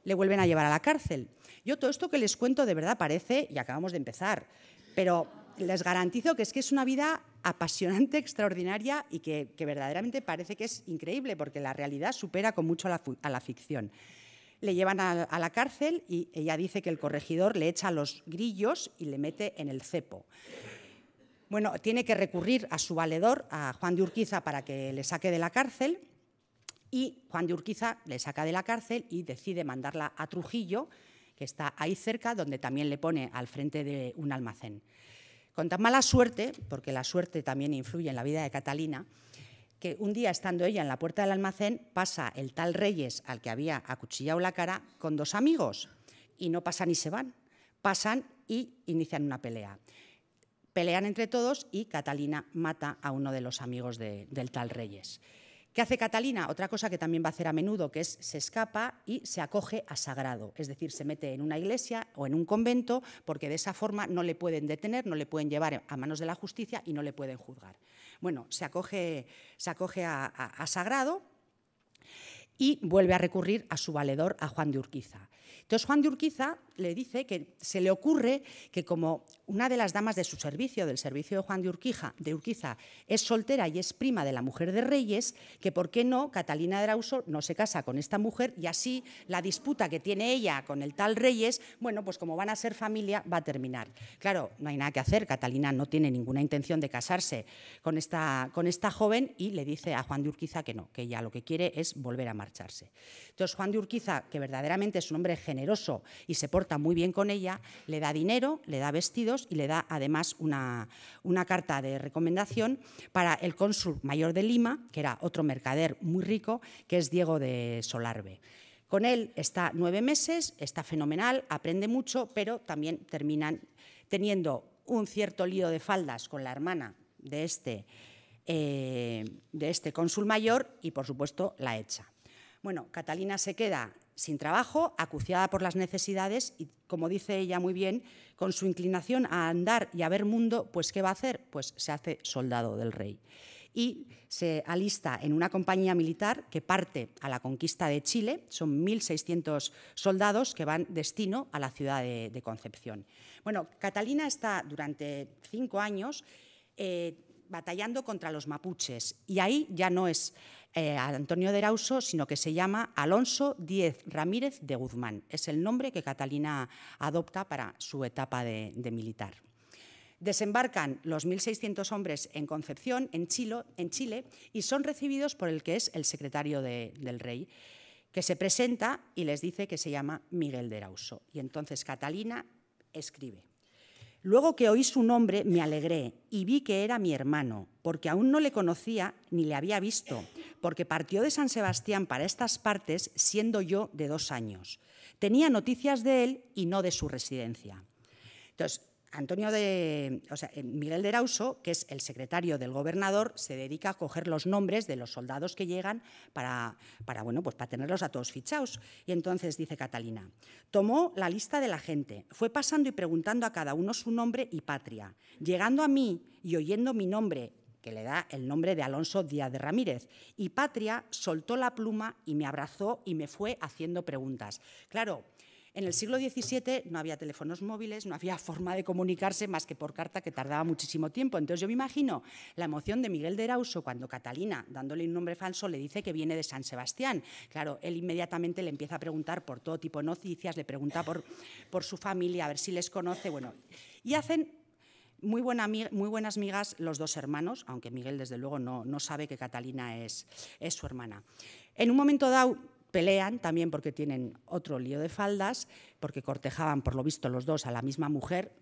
Le vuelven a llevar a la cárcel. Yo todo esto que les cuento de verdad parece, y acabamos de empezar, pero les garantizo que es que es una vida apasionante, extraordinaria y que, verdaderamente parece que es increíble porque la realidad supera con mucho a la ficción le llevan a, la cárcel y ella dice que el corregidor le echa los grillos y le mete en el cepo. Bueno, tiene que recurrir a su valedor, a Juan de Urquiza, para que le saque de la cárcel y Juan de Urquiza le saca de la cárcel y decide mandarla a Trujillo, que está ahí cerca, donde también le pone al frente de un almacén. Con tan mala suerte, porque la suerte también influye en la vida de Catalina, que un día estando ella en la puerta del almacén pasa el tal Reyes al que había acuchillado la cara con dos amigos y no pasan y se van, pasan y inician una pelea. Pelean entre todos y Catalina mata a uno de los amigos del tal Reyes. ¿Qué hace Catalina? Otra cosa que también va a hacer a menudo, que es se escapa y se acoge a sagrado, es decir, se mete en una iglesia o en un convento, porque de esa forma no le pueden detener, no le pueden llevar a manos de la justicia y no le pueden juzgar. Bueno, se acoge, se acoge a sagrado y vuelve a recurrir a su valedor, a Juan de Urquiza. Entonces Juan de Urquiza le dice que se le ocurre que como una de las damas de su servicio, del servicio de Juan de Urquiza, de Urquiza es soltera y es prima de la mujer de Reyes, que por qué no Catalina de no se casa con esta mujer y así la disputa que tiene ella con el tal Reyes, bueno, pues como van a ser familia, va a terminar. Claro, no hay nada que hacer, Catalina no tiene ninguna intención de casarse con esta, con esta joven y le dice a Juan de Urquiza que no, que ella lo que quiere es volver a marcharse. Entonces Juan de Urquiza, que verdaderamente es un hombre generoso y se porta muy bien con ella, le da dinero, le da vestidos y le da además una, carta de recomendación para el cónsul mayor de Lima, que era otro mercader muy rico, que es Diego de Solarbe. Con él está nueve meses, está fenomenal, aprende mucho, pero también terminan teniendo un cierto lío de faldas con la hermana de este, eh, de este cónsul mayor y, por supuesto, la echa. Bueno, Catalina se queda sin trabajo, acuciada por las necesidades y, como dice ella muy bien, con su inclinación a andar y a ver mundo, pues ¿qué va a hacer? Pues se hace soldado del rey. Y se alista en una compañía militar que parte a la conquista de Chile. Son 1.600 soldados que van destino a la ciudad de, Concepción. Bueno, Catalina está durante cinco años eh, batallando contra los mapuches y ahí ya no es eh, Antonio de sino que se llama Alonso Díez Ramírez de Guzmán. Es el nombre que Catalina adopta para su etapa de, militar. Desembarcan los 1.600 hombres en Concepción, en, en, Chile, y son recibidos por el que es el secretario del rey, que se presenta y les dice que se llama Miguel de Y entonces Catalina escribe. Luego que oí su nombre me alegré y vi que era mi hermano, porque aún no le conocía ni le había visto, porque partió de San Sebastián para estas partes siendo yo de dos años. Tenía noticias de él y no de su residencia. Antonio de, o sea, eh, Miguel de Arauso, que es el secretario del gobernador, se dedica a coger los nombres de los soldados que llegan para, para, bueno, pues para tenerlos a todos fichados. Y entonces dice Catalina, tomó la lista de la gente, fue pasando y preguntando a cada uno su nombre y patria. Llegando a mí y oyendo mi nombre, que le da el nombre de Alonso Díaz de Ramírez, y patria soltó la pluma y me abrazó y me fue haciendo preguntas. Claro, en el siglo XVII no había teléfonos móviles, no había forma de comunicarse más que por carta que tardaba muchísimo tiempo. Entonces yo me imagino la emoción de Miguel de Erauso cuando Catalina, dándole un nombre falso, le dice que viene de San Sebastián. Claro, él inmediatamente le empieza a preguntar por todo tipo de noticias, le pregunta por, por su familia, a ver si les conoce, bueno, y hacen muy, buena, muy, buenas migas los dos hermanos, aunque Miguel desde luego no, no sabe que Catalina es, es su hermana. En un momento dado, pelean también porque tienen otro lío de faldas, porque cortejaban, por lo visto, los dos a la misma mujer,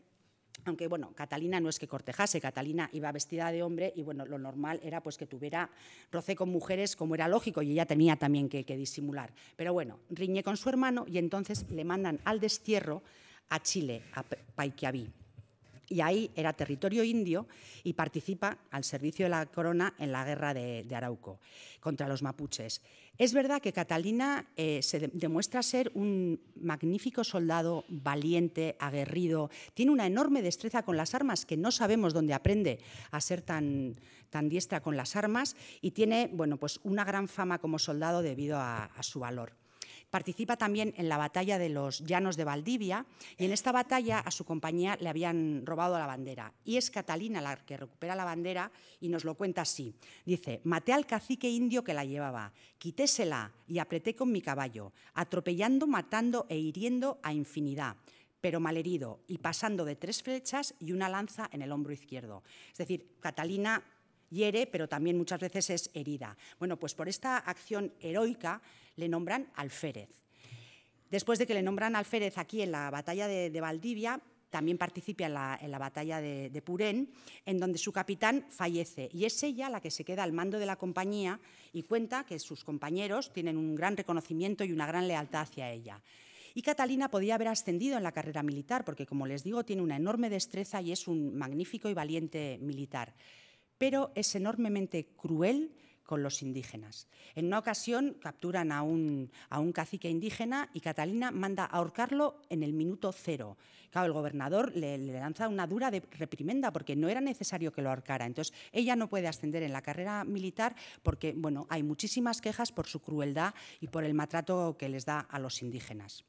aunque bueno, Catalina no es que cortejase, Catalina iba vestida de hombre y bueno, lo normal era pues que tuviera roce con mujeres como era lógico y ella tenía también que, disimular. Pero bueno, riñe con su hermano y entonces le mandan al destierro a Chile, a Paiquiaví y ahí era territorio indio y participa al servicio de la corona en la guerra de, Arauco contra los mapuches. Es verdad que Catalina eh, se demuestra ser un magnífico soldado, valiente, aguerrido, tiene una enorme destreza con las armas, que no sabemos dónde aprende a ser tan, diestra con las armas, y tiene bueno, pues una gran fama como soldado debido a su valor. Participa también en la batalla de los Llanos de Valdivia y en esta batalla a su compañía le habían robado la bandera. Y es Catalina la que recupera la bandera y nos lo cuenta así. Dice, maté al cacique indio que la llevaba, quitésela y apreté con mi caballo, atropellando, matando e hiriendo a infinidad pero malherido y pasando de tres flechas y una lanza en el hombro izquierdo. Es decir, Catalina hiere, pero también muchas veces es herida. Bueno, pues por esta acción heroica le nombran alférez. Después de que le nombran alférez aquí en la batalla de, Valdivia, también participa en la, batalla de, de, Purén, en donde su capitán fallece. Y es ella la que se queda al mando de la compañía y cuenta que sus compañeros tienen un gran reconocimiento y una gran lealtad hacia ella. Y Catalina podía haber ascendido en la carrera militar, porque como les digo, tiene una enorme destreza y es un magnífico y valiente militar. Pero es enormemente cruel con los indígenas. En una ocasión capturan a un, cacique indígena y Catalina manda a ahorcarlo en el minuto cero. Claro, el gobernador le, lanza una dura de reprimenda porque no era necesario que lo ahorcara. Entonces, ella no puede ascender en la carrera militar porque bueno, hay muchísimas quejas por su crueldad y por el maltrato que les da a los indígenas.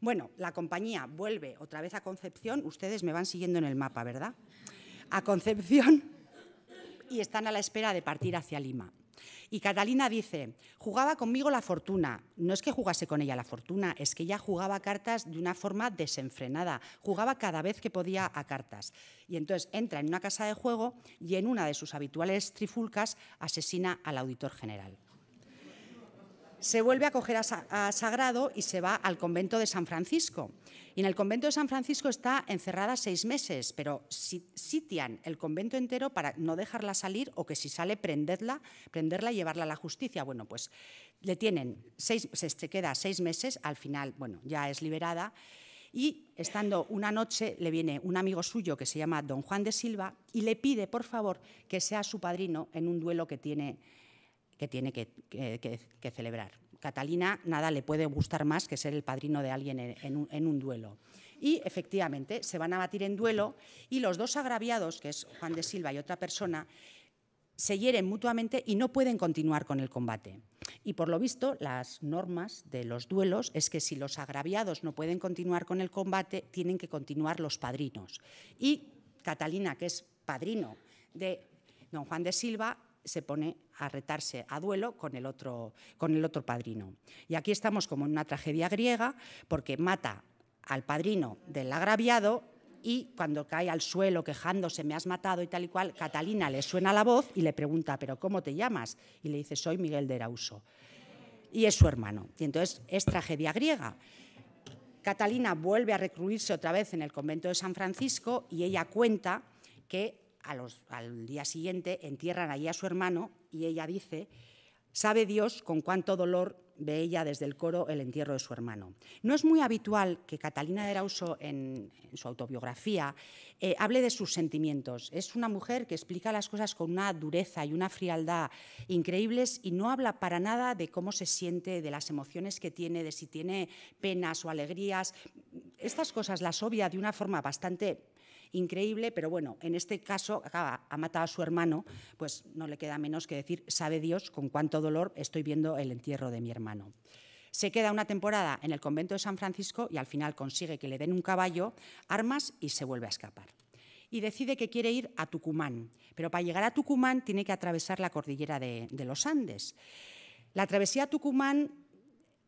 Bueno, la compañía vuelve otra vez a Concepción. Ustedes me van siguiendo en el mapa, ¿verdad? A Concepción y están a la espera de partir hacia Lima. Y Catalina dice, jugaba conmigo la fortuna. No es que jugase con ella la fortuna, es que ella jugaba cartas de una forma desenfrenada, jugaba cada vez que podía a cartas. Y entonces entra en una casa de juego y en una de sus habituales trifulcas asesina al auditor general se vuelve a coger a, Sagrado y se va al convento de San Francisco. Y en el convento de San Francisco está encerrada seis meses, pero sitian el convento entero para no dejarla salir o que si sale prenderla, prenderla y llevarla a la justicia. Bueno, pues le tienen seis, se queda seis meses, al final, bueno, ya es liberada. Y estando una noche, le viene un amigo suyo que se llama don Juan de Silva y le pide, por favor, que sea su padrino en un duelo que tiene que tiene que, celebrar. Catalina nada le puede gustar más que ser el padrino de alguien en, un, en, un, duelo. Y efectivamente se van a batir en duelo y los dos agraviados, que es Juan de Silva y otra persona, se hieren mutuamente y no pueden continuar con el combate. Y por lo visto, las normas de los duelos es que si los agraviados no pueden continuar con el combate, tienen que continuar los padrinos. Y Catalina, que es padrino de don Juan de Silva, se pone a retarse a duelo con el otro, con el otro padrino. Y aquí estamos como en una tragedia griega porque mata al padrino del agraviado y cuando cae al suelo quejándose, me has matado y tal y cual, Catalina le suena la voz y le pregunta, pero ¿cómo te llamas? Y le dice, soy Miguel de Erauso. Y es su hermano. Y entonces es tragedia griega. Catalina vuelve a recluirse otra vez en el convento de San Francisco y ella cuenta que al día siguiente entierran allí a su hermano y ella dice, sabe Dios con cuánto dolor ve ella desde el coro el entierro de su hermano. No es muy habitual que Catalina de Arauso, en, su autobiografía, eh, hable de sus sentimientos. Es una mujer que explica las cosas con una dureza y una frialdad increíbles y no habla para nada de cómo se siente, de las emociones que tiene, de si tiene penas o alegrías. Estas cosas las obvia de una forma bastante increíble, pero bueno, en este caso acaba, ha matado a su hermano, pues no le queda menos que decir, sabe Dios con cuánto dolor estoy viendo el entierro de mi hermano. Se queda una temporada en el convento de San Francisco y al final consigue que le den un caballo, armas y se vuelve a escapar. Y decide que quiere ir a Tucumán, pero para llegar a Tucumán tiene que atravesar la cordillera de, de los Andes. La travesía a Tucumán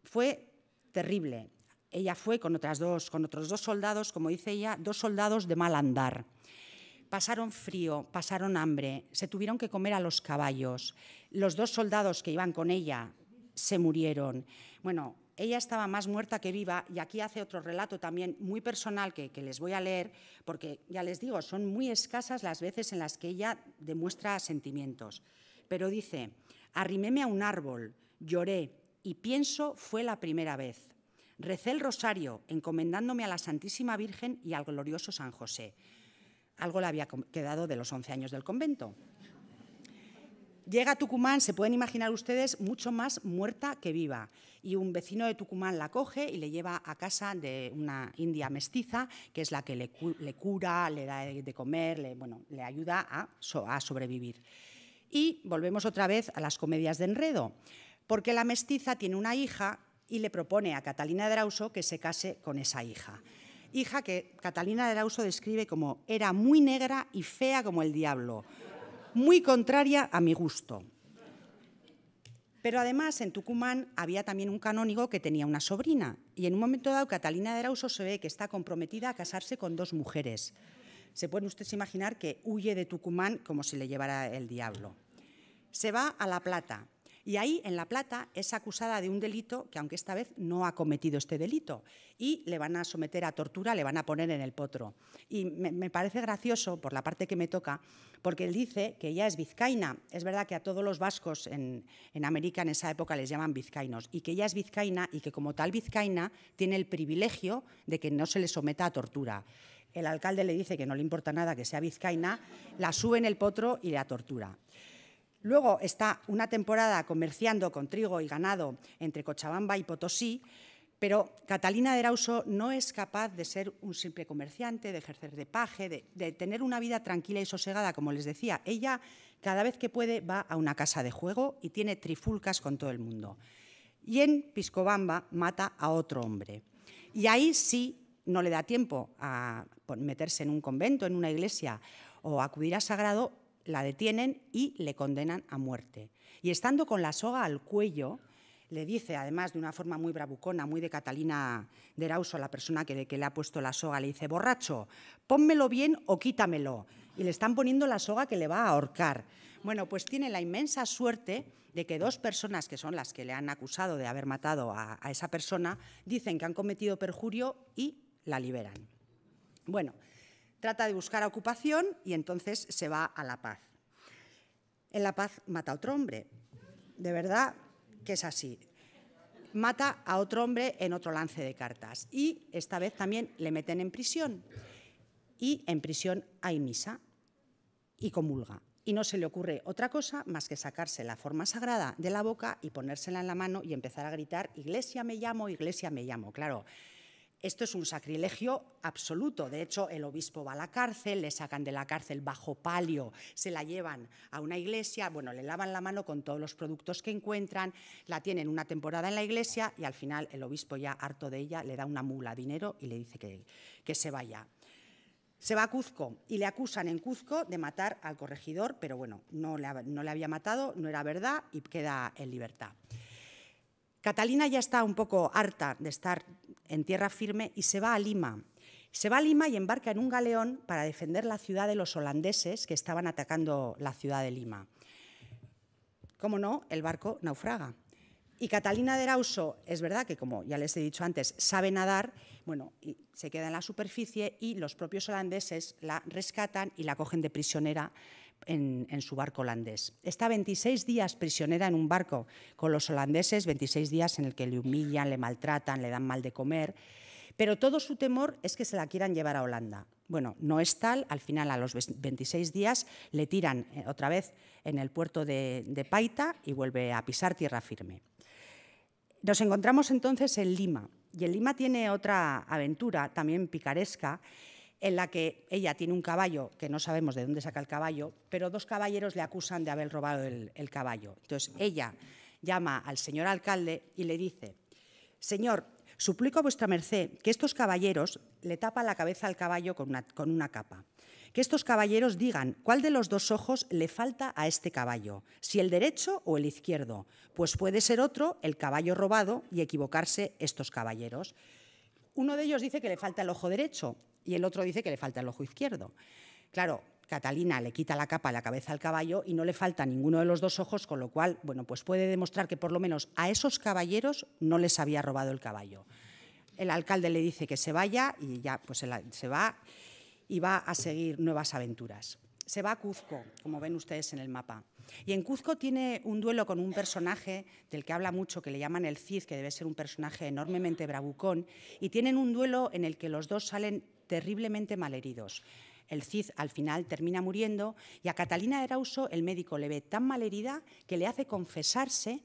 fue terrible. Ella fue con, otras dos, con otros dos soldados, como dice ella, dos soldados de mal andar. Pasaron frío, pasaron hambre, se tuvieron que comer a los caballos. Los dos soldados que iban con ella se murieron. Bueno, ella estaba más muerta que viva y aquí hace otro relato también muy personal que, que, les voy a leer porque ya les digo, son muy escasas las veces en las que ella demuestra sentimientos. Pero dice, arriméme a un árbol, lloré y pienso fue la primera vez. Recé el rosario, encomendándome a la Santísima Virgen y al glorioso San José. Algo le había quedado de los 11 años del convento. Llega a Tucumán, se pueden imaginar ustedes, mucho más muerta que viva. Y un vecino de Tucumán la coge y le lleva a casa de una india mestiza, que es la que le, cura, le da de comer, le, bueno, le ayuda a sobrevivir. Y volvemos otra vez a las comedias de enredo, porque la mestiza tiene una hija y le propone a Catalina de Arauso que se case con esa hija. Hija que Catalina de Arauso describe como era muy negra y fea como el diablo, muy contraria a mi gusto. Pero además en Tucumán había también un canónigo que tenía una sobrina y en un momento dado Catalina de Arauso se ve que está comprometida a casarse con dos mujeres. Se pueden ustedes imaginar que huye de Tucumán como si le llevara el diablo. Se va a La Plata, y ahí, en La Plata, es acusada de un delito que, aunque esta vez no ha cometido este delito, y le van a someter a tortura, le van a poner en el potro. Y me, parece gracioso, por la parte que me toca, porque él dice que ella es vizcaína. Es verdad que a todos los vascos en, América en esa época les llaman vizcainos, y que ella es vizcaína y que como tal vizcaína tiene el privilegio de que no se le someta a tortura. El alcalde le dice que no le importa nada que sea vizcaína, la sube en el potro y la tortura. Luego está una temporada comerciando con trigo y ganado entre Cochabamba y Potosí, pero Catalina de Arauso no es capaz de ser un simple comerciante, de ejercer de paje, de, de, tener una vida tranquila y sosegada, como les decía. Ella, cada vez que puede, va a una casa de juego y tiene trifulcas con todo el mundo. Y en Piscobamba mata a otro hombre. Y ahí sí no le da tiempo a meterse en un convento, en una iglesia o acudir a sagrado, la detienen y le condenan a muerte. Y estando con la soga al cuello, le dice, además de una forma muy bravucona, muy de Catalina de a la persona que, le ha puesto la soga, le dice, borracho, pónmelo bien o quítamelo. Y le están poniendo la soga que le va a ahorcar. Bueno, pues tiene la inmensa suerte de que dos personas, que son las que le han acusado de haber matado a, a esa persona, dicen que han cometido perjurio y la liberan. Bueno, Trata de buscar ocupación y entonces se va a La Paz. En La Paz mata a otro hombre. De verdad que es así. Mata a otro hombre en otro lance de cartas. Y esta vez también le meten en prisión. Y en prisión hay misa y comulga. Y no se le ocurre otra cosa más que sacarse la forma sagrada de la boca y ponérsela en la mano y empezar a gritar, Iglesia me llamo, Iglesia me llamo. Claro, esto es un sacrilegio absoluto. De hecho, el obispo va a la cárcel, le sacan de la cárcel bajo palio, se la llevan a una iglesia, bueno, le lavan la mano con todos los productos que encuentran, la tienen una temporada en la iglesia y al final el obispo ya harto de ella le da una mula, dinero y le dice que, que se vaya. Se va a Cuzco y le acusan en Cuzco de matar al corregidor, pero bueno, no le, no le había matado, no era verdad y queda en libertad. Catalina ya está un poco harta de estar en tierra firme y se va a Lima. Se va a Lima y embarca en un galeón para defender la ciudad de los holandeses que estaban atacando la ciudad de Lima. Cómo no, el barco naufraga. Y Catalina de Arauso, es verdad que, como ya les he dicho antes, sabe nadar, bueno, se queda en la superficie y los propios holandeses la rescatan y la cogen de prisionera en, su barco holandés. Está 26 días prisionera en un barco con los holandeses, 26 días en el que le humillan, le maltratan, le dan mal de comer, pero todo su temor es que se la quieran llevar a Holanda. Bueno, no es tal, al final a los 26 días le tiran eh, otra vez en el puerto de, de Paita y vuelve a pisar tierra firme. Nos encontramos entonces en Lima, y en Lima tiene otra aventura también picaresca, en la que ella tiene un caballo, que no sabemos de dónde saca el caballo, pero dos caballeros le acusan de haber robado el, caballo. Entonces ella llama al señor alcalde y le dice, Señor, suplico a vuestra merced que estos caballeros le tapa la cabeza al caballo con una, con una capa. Que estos caballeros digan cuál de los dos ojos le falta a este caballo, si el derecho o el izquierdo, pues puede ser otro el caballo robado y equivocarse estos caballeros. Uno de ellos dice que le falta el ojo derecho, y el otro dice que le falta el ojo izquierdo. Claro, Catalina le quita la capa a la cabeza al caballo y no le falta ninguno de los dos ojos, con lo cual, bueno, pues puede demostrar que por lo menos a esos caballeros no les había robado el caballo. El alcalde le dice que se vaya y ya pues se va y va a seguir nuevas aventuras. Se va a Cuzco, como ven ustedes en el mapa. Y en Cuzco tiene un duelo con un personaje del que habla mucho, que le llaman el Cid, que debe ser un personaje enormemente bravucón, y tienen un duelo en el que los dos salen terriblemente malheridos. El Cid al final termina muriendo y a Catalina de el médico le ve tan malherida que le hace confesarse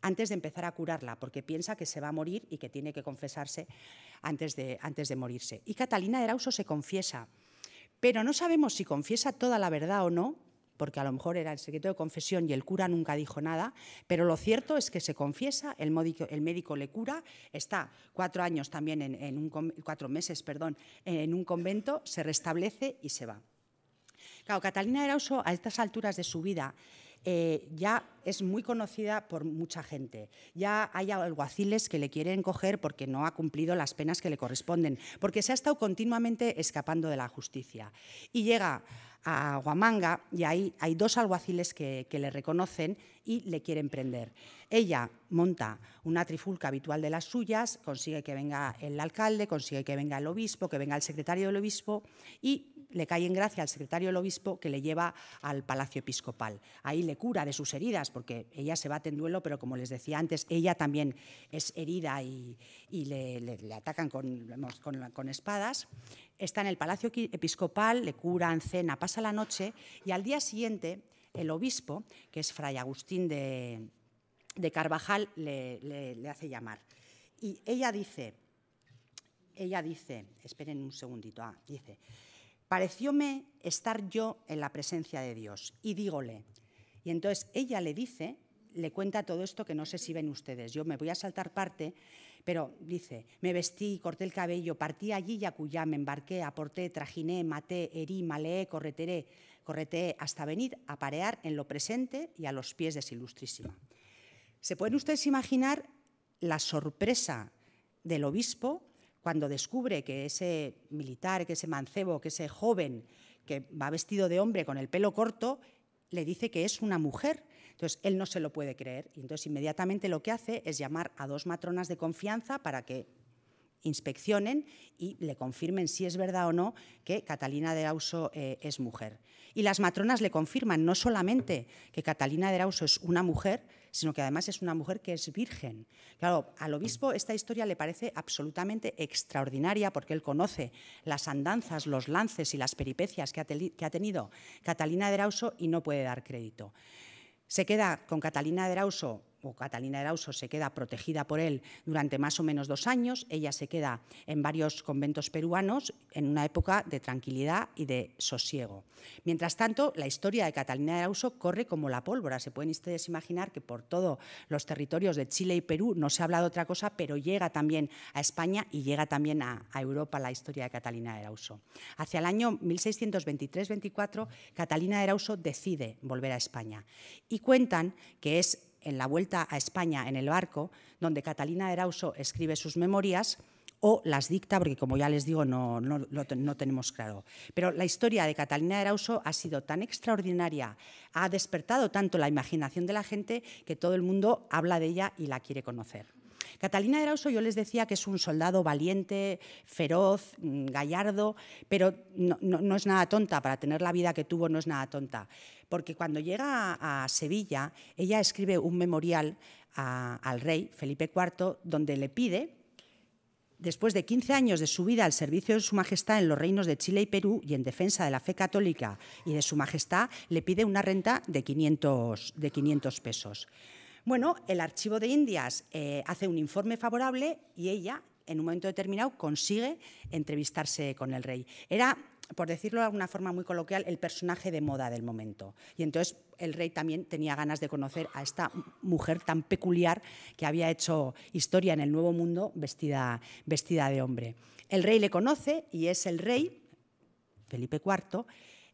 antes de empezar a curarla, porque piensa que se va a morir y que tiene que confesarse antes de, antes de morirse. Y Catalina de se confiesa, pero no sabemos si confiesa toda la verdad o no, porque a lo mejor era el secreto de confesión y el cura nunca dijo nada, pero lo cierto es que se confiesa, el médico, el médico le cura, está cuatro años también en, un, cuatro meses, perdón, en un convento, se restablece y se va. Claro, Catalina Erauso a estas alturas de su vida eh, ya es muy conocida por mucha gente. Ya hay alguaciles que le quieren coger porque no ha cumplido las penas que le corresponden, porque se ha estado continuamente escapando de la justicia. Y llega a Guamanga y ahí hay dos alguaciles que, que le reconocen y le quieren prender. Ella monta una trifulca habitual de las suyas, consigue que venga el alcalde, consigue que venga el obispo, que venga el secretario del obispo y le cae en gracia al secretario del obispo que le lleva al Palacio Episcopal. Ahí le cura de sus heridas, porque ella se bate en duelo, pero como les decía antes, ella también es herida y, le, atacan con, con, espadas. Está en el Palacio Episcopal, le curan, cena, pasa la noche y al día siguiente el obispo, que es Fray Agustín de, Carvajal, le, le, hace llamar. Y ella dice, ella dice, esperen un segundito, ah, dice, parecióme estar yo en la presencia de Dios y dígole. Y entonces ella le dice, le cuenta todo esto que no sé si ven ustedes, yo me voy a saltar parte, pero dice, me vestí, corté el cabello, partí allí y acullá, me embarqué, aporté, trajiné, maté, herí, maleé, correteré, correteé, hasta venir a parear en lo presente y a los pies de su ilustrísima. ¿Se pueden ustedes imaginar la sorpresa del obispo cuando descubre que ese militar, que ese mancebo, que ese joven que va vestido de hombre con el pelo corto, le dice que es una mujer. Entonces, él no se lo puede creer. Y entonces, inmediatamente lo que hace es llamar a dos matronas de confianza para que inspeccionen y le confirmen si es verdad o no que Catalina de eh, es mujer. Y las matronas le confirman no solamente que Catalina de es una mujer, sino que además es una mujer que es virgen. Claro, al obispo esta historia le parece absolutamente extraordinaria porque él conoce las andanzas, los lances y las peripecias que ha, tenido Catalina de Rauso y no puede dar crédito. Se queda con Catalina de Rauso o Catalina Erauso se queda protegida por él durante más o menos dos años, ella se queda en varios conventos peruanos en una época de tranquilidad y de sosiego. Mientras tanto, la historia de Catalina Erauso corre como la pólvora. Se pueden ustedes imaginar que por todos los territorios de Chile y Perú no se ha hablado otra cosa, pero llega también a España y llega también a, Europa la historia de Catalina de Erauso. Hacia el año 1623-24, Catalina Erauso decide volver a España y cuentan que es en la vuelta a España en el barco, donde Catalina Erauso escribe sus memorias o las dicta, porque como ya les digo, no, no, no, tenemos claro. Pero la historia de Catalina Erauso ha sido tan extraordinaria, ha despertado tanto la imaginación de la gente que todo el mundo habla de ella y la quiere conocer. Catalina de Arauso yo les decía que es un soldado valiente, feroz, mm, gallardo, pero no, es nada tonta, para tener la vida que tuvo no es nada tonta, porque cuando llega a, Sevilla, ella escribe un memorial al rey, Felipe IV, donde le pide después de 15 años de su vida al servicio de Su Majestad en los reinos de Chile y Perú y en defensa de la fe católica y de Su Majestad, le pide una renta de 500, de 500 pesos. Bueno, el archivo de Indias eh, hace un informe favorable y ella, en un momento determinado, consigue entrevistarse con el rey. Era por decirlo de alguna forma muy coloquial, el personaje de moda del momento. Y entonces el rey también tenía ganas de conocer a esta mujer tan peculiar que había hecho historia en el Nuevo Mundo vestida, vestida de hombre. El rey le conoce y es el rey, Felipe IV,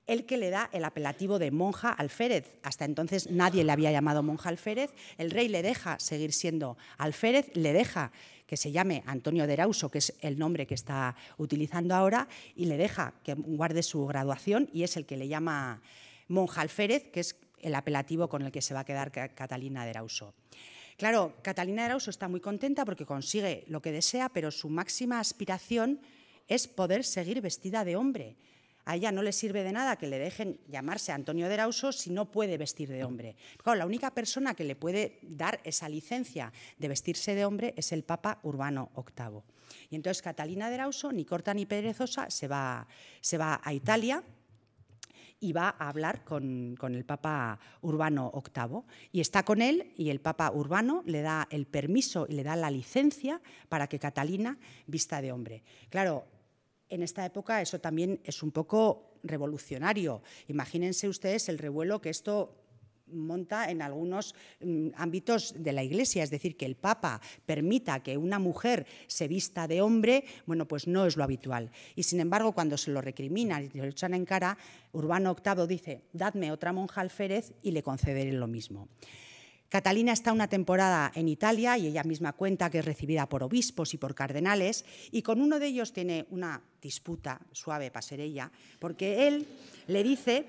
el que le da el apelativo de monja alférez. Hasta entonces nadie le había llamado monja alférez. El rey le deja seguir siendo alférez, le deja que se llame Antonio de Arauso, que es el nombre que está utilizando ahora, y le deja que guarde su graduación y es el que le llama monja alférez, que es el apelativo con el que se va a quedar Catalina de Arauso. Claro, Catalina de Arauso está muy contenta porque consigue lo que desea, pero su máxima aspiración es poder seguir vestida de hombre a ella no le sirve de nada que le dejen llamarse Antonio de si no puede vestir de hombre. la única persona que le puede dar esa licencia de vestirse de hombre es el Papa Urbano VIII. Y entonces Catalina de ni corta ni perezosa, se va, se va a Italia y va a hablar con, con, el Papa Urbano VIII. Y está con él y el Papa Urbano le da el permiso y le da la licencia para que Catalina vista de hombre. Claro, en esta época eso también es un poco revolucionario. Imagínense ustedes el revuelo que esto monta en algunos mm, ámbitos de la Iglesia, es decir, que el Papa permita que una mujer se vista de hombre, bueno, pues no es lo habitual. Y sin embargo, cuando se lo recriminan y lo echan en cara, Urbano VIII dice, dadme otra monja alférez y le concederé lo mismo. Catalina está una temporada en Italia y ella misma cuenta que es recibida por obispos y por cardenales y con uno de ellos tiene una disputa suave para ser ella, porque él le dice,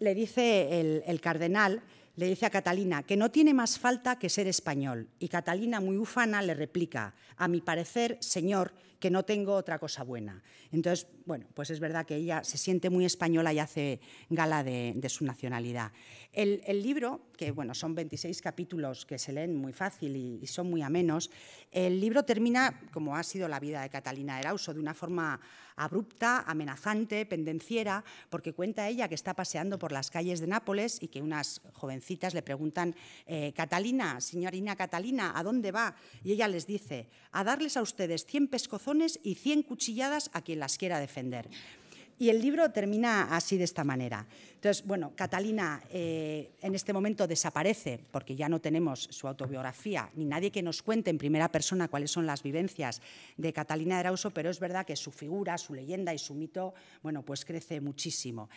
le dice el, cardenal, le dice a Catalina que no tiene más falta que ser español y Catalina muy ufana le replica, a mi parecer, señor, que no tengo otra cosa buena. Entonces, bueno, pues es verdad que ella se siente muy española y hace gala de, su nacionalidad. El, libro, que bueno, son 26 capítulos que se leen muy fácil y, son muy amenos, el libro termina, como ha sido la vida de Catalina Erauso, de una forma abrupta, amenazante, pendenciera, porque cuenta ella que está paseando por las calles de Nápoles y que unas jovencitas le preguntan, eh, Catalina, señorina Catalina, ¿a dónde va? Y ella les dice, a darles a ustedes 100 pescozones y 100 cuchilladas a quien las quiera defender. Y el libro termina así de esta manera. Entonces, bueno, Catalina eh, en este momento desaparece porque ya no tenemos su autobiografía ni nadie que nos cuente en primera persona cuáles son las vivencias de Catalina de Arauso, pero es verdad que su figura, su leyenda y su mito, bueno, pues crece muchísimo.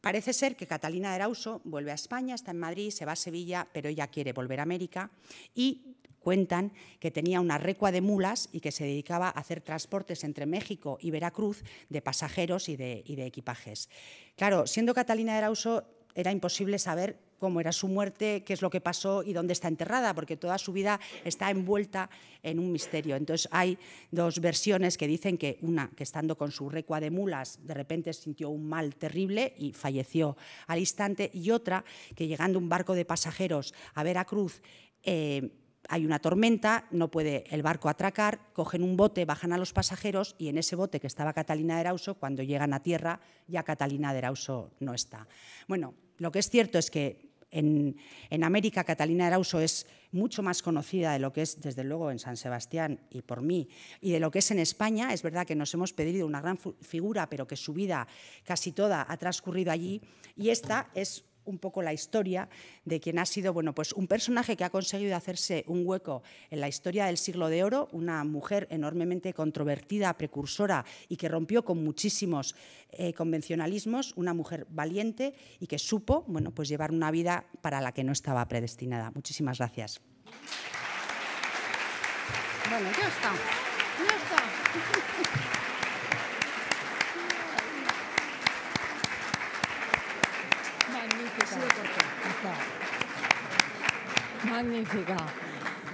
Parece ser que Catalina de Arauso vuelve a España, está en Madrid, se va a Sevilla, pero ella quiere volver a América y cuentan que tenía una recua de mulas y que se dedicaba a hacer transportes entre México y Veracruz de pasajeros y de, equipajes. Claro, siendo Catalina de Arauso, era imposible saber cómo era su muerte, qué es lo que pasó y dónde está enterrada, porque toda su vida está envuelta en un misterio. Entonces hay dos versiones que dicen que una, que estando con su recua de mulas, de repente sintió un mal terrible y falleció al instante, y otra, que llegando un barco de pasajeros a Veracruz, eh, hay una tormenta, no puede el barco atracar, cogen un bote, bajan a los pasajeros y en ese bote que estaba Catalina de Arauso, cuando llegan a tierra, ya Catalina de Arauso no está. Bueno, lo que es cierto es que en, América Catalina de Arauso es mucho más conocida de lo que es, desde luego, en San Sebastián y por mí, y de lo que es en España. Es verdad que nos hemos pedido una gran figura, pero que su vida casi toda ha transcurrido allí, y esta es un poco la historia de quien ha sido bueno, pues un personaje que ha conseguido hacerse un hueco en la historia del siglo de oro, una mujer enormemente controvertida, precursora y que rompió con muchísimos eh, convencionalismos, una mujer valiente y que supo bueno, pues llevar una vida para la que no estaba predestinada. Muchísimas gracias. Magnífica,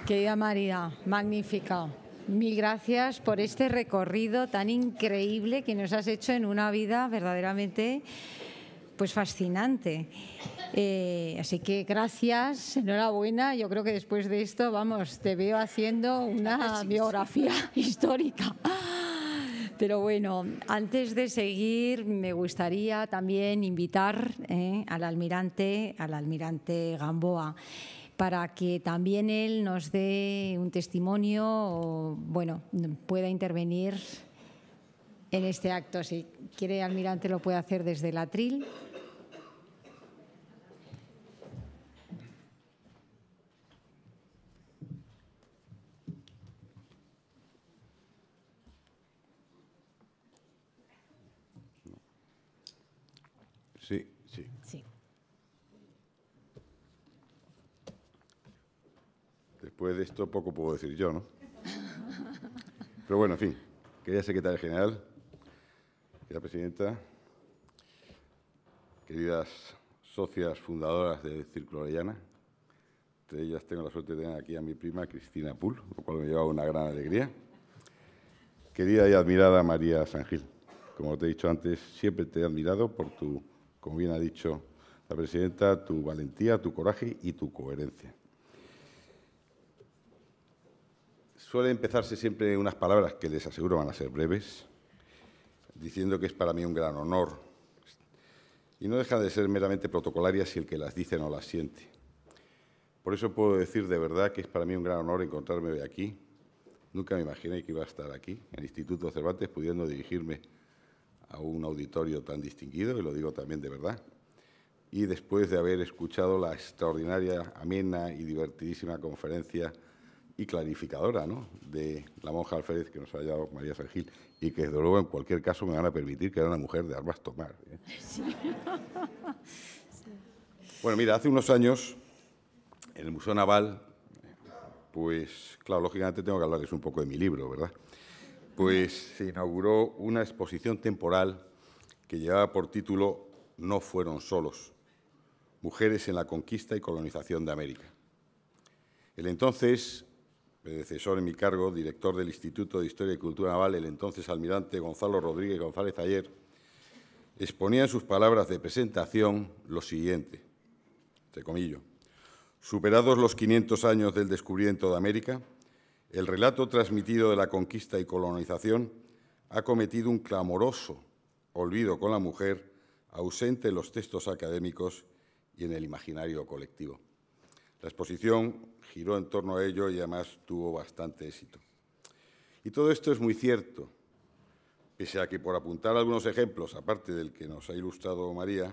querida María, magnífica. Mil gracias por este recorrido tan increíble que nos has hecho en una vida verdaderamente pues fascinante. Eh, así que gracias, enhorabuena. Yo creo que después de esto, vamos, te veo haciendo una biografía histórica. Pero bueno, antes de seguir, me gustaría también invitar eh, al almirante, al almirante Gamboa para que también él nos dé un testimonio o, bueno, pueda intervenir en este acto. Si quiere, almirante, lo puede hacer desde el atril. Después de esto poco puedo decir yo, ¿no? Pero bueno, en fin, querida secretaria general, querida presidenta, queridas socias fundadoras del Círculo Arellana, entre ellas tengo la suerte de tener aquí a mi prima Cristina Pul lo cual me lleva una gran alegría. Querida y admirada María Sangil, como te he dicho antes, siempre te he admirado por tu, como bien ha dicho la presidenta, tu valentía, tu coraje y tu coherencia. Suele empezarse siempre unas palabras que les aseguro van a ser breves, diciendo que es para mí un gran honor. Y no dejan de ser meramente protocolarias si el que las dice no las siente. Por eso puedo decir de verdad que es para mí un gran honor encontrarme hoy aquí. Nunca me imaginé que iba a estar aquí, en el Instituto Cervantes, pudiendo dirigirme a un auditorio tan distinguido, y lo digo también de verdad. Y después de haber escuchado la extraordinaria, amena y divertidísima conferencia clarificadora ¿no? de la monja Alférez que nos ha hallado María Sergil y que desde luego en cualquier caso me van a permitir que era una mujer de armas tomar. ¿eh? Bueno, mira, hace unos años en el Museo Naval, pues claro, lógicamente tengo que hablarles un poco de mi libro, ¿verdad? Pues se inauguró una exposición temporal que llevaba por título No fueron solos, mujeres en la conquista y colonización de América. El entonces predecesor en mi cargo, director del Instituto de Historia y Cultura Naval, el entonces almirante Gonzalo Rodríguez González Ayer, exponía en sus palabras de presentación lo siguiente, entre comillo, superados los 500 años del descubrimiento de América, el relato transmitido de la conquista y colonización ha cometido un clamoroso olvido con la mujer, ausente en los textos académicos y en el imaginario colectivo. La exposición giró en torno a ello y además tuvo bastante éxito. Y todo esto es muy cierto, pese a que por apuntar algunos ejemplos, aparte del que nos ha ilustrado María,